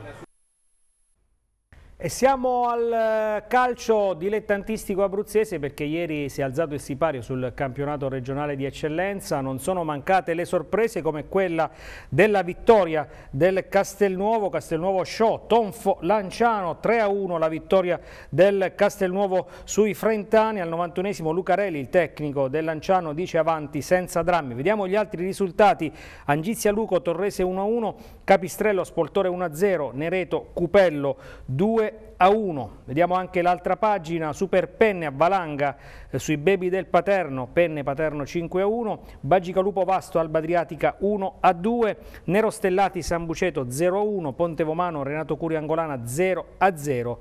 E siamo al eh, calcio dilettantistico abruzzese perché ieri si è alzato il sipario sul campionato regionale di eccellenza, non sono mancate le sorprese come quella della vittoria del Castelnuovo, Castelnuovo Show, Tonfo Lanciano 3-1 la vittoria del Castelnuovo sui Frentani, al 91esimo Lucarelli il tecnico del Lanciano dice avanti senza drammi, vediamo gli altri risultati, Angizia Luco Torrese 1-1, Capistrello Spoltore 1-0, Nereto Cupello 2 a 1. Vediamo anche l'altra pagina, super penne a valanga eh, sui baby del Paterno, penne Paterno 5 a 1, Bagica Lupo Vasto Alba Adriatica 1 a 2, Nero Stellati Sambuceto 0 a 1, Ponte Vomano Renato Curi Angolana 0 a 0,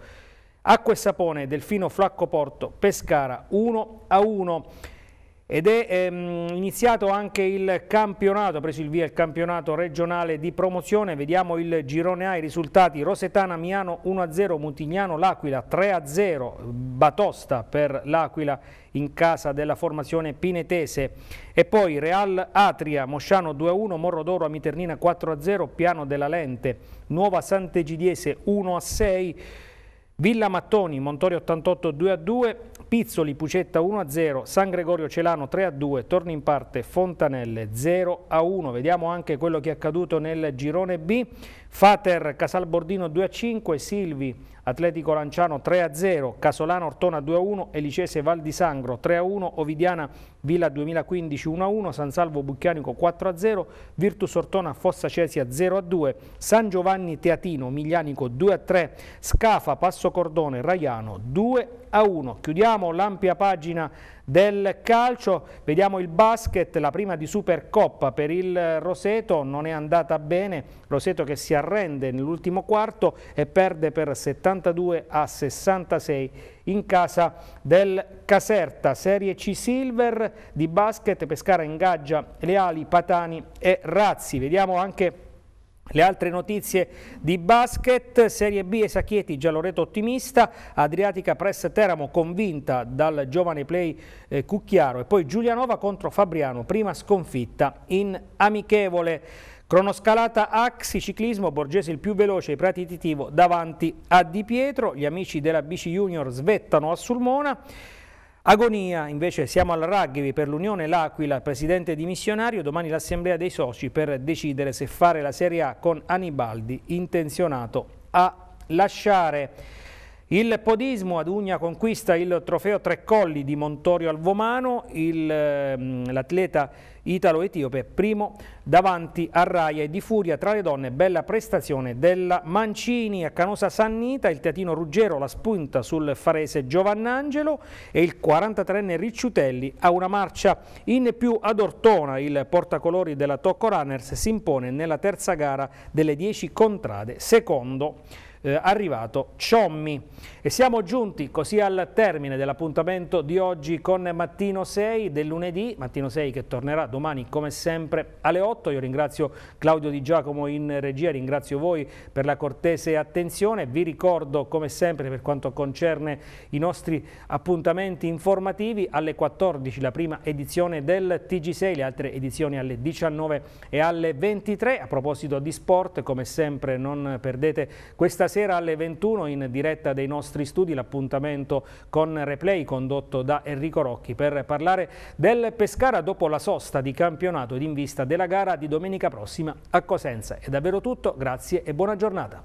Acqua e Sapone Delfino Flacco Porto Pescara 1 a 1 ed è ehm, iniziato anche il campionato, ha preso il via il campionato regionale di promozione, vediamo il girone A, i risultati Rosetana Miano 1-0, Mutignano L'Aquila 3-0, Batosta per L'Aquila in casa della formazione pinetese e poi Real Atria, Mosciano 2-1, Morro d'Oro, Amiternina 4-0, Piano della Lente, Nuova Sant'Egidiese 1-6, Villa Mattoni, Montori 88 2 a 2, Pizzoli Pucetta 1-0, San Gregorio Celano 3-2, torni in parte Fontanelle 0-1. Vediamo anche quello che è accaduto nel girone B. Fater Casal Bordino 2 a 5, Silvi Atletico Lanciano 3 a 0, Casolano Ortona 2 a 1, Elicese Val di Sangro 3 a 1, Ovidiana Villa 2015 1 a 1, San Salvo Bucchianico 4 a 0, Virtus Ortona Fossa Cesia 0 a 2, San Giovanni Teatino Miglianico 2 a 3, Scafa Passo Cordone Raiano 2 a 1. Chiudiamo l'ampia pagina del calcio. Vediamo il basket, la prima di Supercoppa per il Roseto, non è andata bene, Roseto che si arrende nell'ultimo quarto e perde per 72 a 66 in casa del Caserta. Serie C Silver di basket, Pescara ingaggia Leali, Patani e Razzi. Vediamo anche le altre notizie di basket, Serie B Esacchieti, Gialloreto ottimista, Adriatica Press Teramo convinta dal giovane play eh, Cucchiaro e poi Giulianova contro Fabriano, prima sconfitta in amichevole. Cronoscalata Axi Ciclismo, Borgesi il più veloce, Prati Titivo davanti a Di Pietro, gli amici della Bici Junior svettano a Sulmona. Agonia, invece siamo al rugby per l'Unione L'Aquila, presidente dimissionario, domani l'assemblea dei soci per decidere se fare la Serie A con Anibaldi intenzionato a lasciare. Il podismo ad Ugna conquista il trofeo Tre Colli di Montorio Alvomano, ehm, l'atleta italo-etiope primo davanti a Raia e di Furia tra le donne, bella prestazione della Mancini a Canosa Sannita, il teatino Ruggero la spunta sul farese Giovannangelo e il 43enne Ricciutelli a una marcia in più ad Ortona, il portacolori della Tocco Runners si impone nella terza gara delle 10 contrade, secondo eh, arrivato Ciommi. E siamo giunti così al termine dell'appuntamento di oggi con Mattino 6 del lunedì, Mattino 6 che tornerà domani come sempre alle 8. Io ringrazio Claudio Di Giacomo in regia, ringrazio voi per la cortese attenzione. Vi ricordo come sempre per quanto concerne i nostri appuntamenti informativi alle 14 la prima edizione del TG6, le altre edizioni alle 19 e alle 23. A proposito di sport, come sempre non perdete questa sera alle 21 in diretta dei nostri studi l'appuntamento con Replay condotto da Enrico Rocchi per parlare del Pescara dopo la sosta di campionato ed in vista della gara di domenica prossima a Cosenza. È davvero tutto, grazie e buona giornata.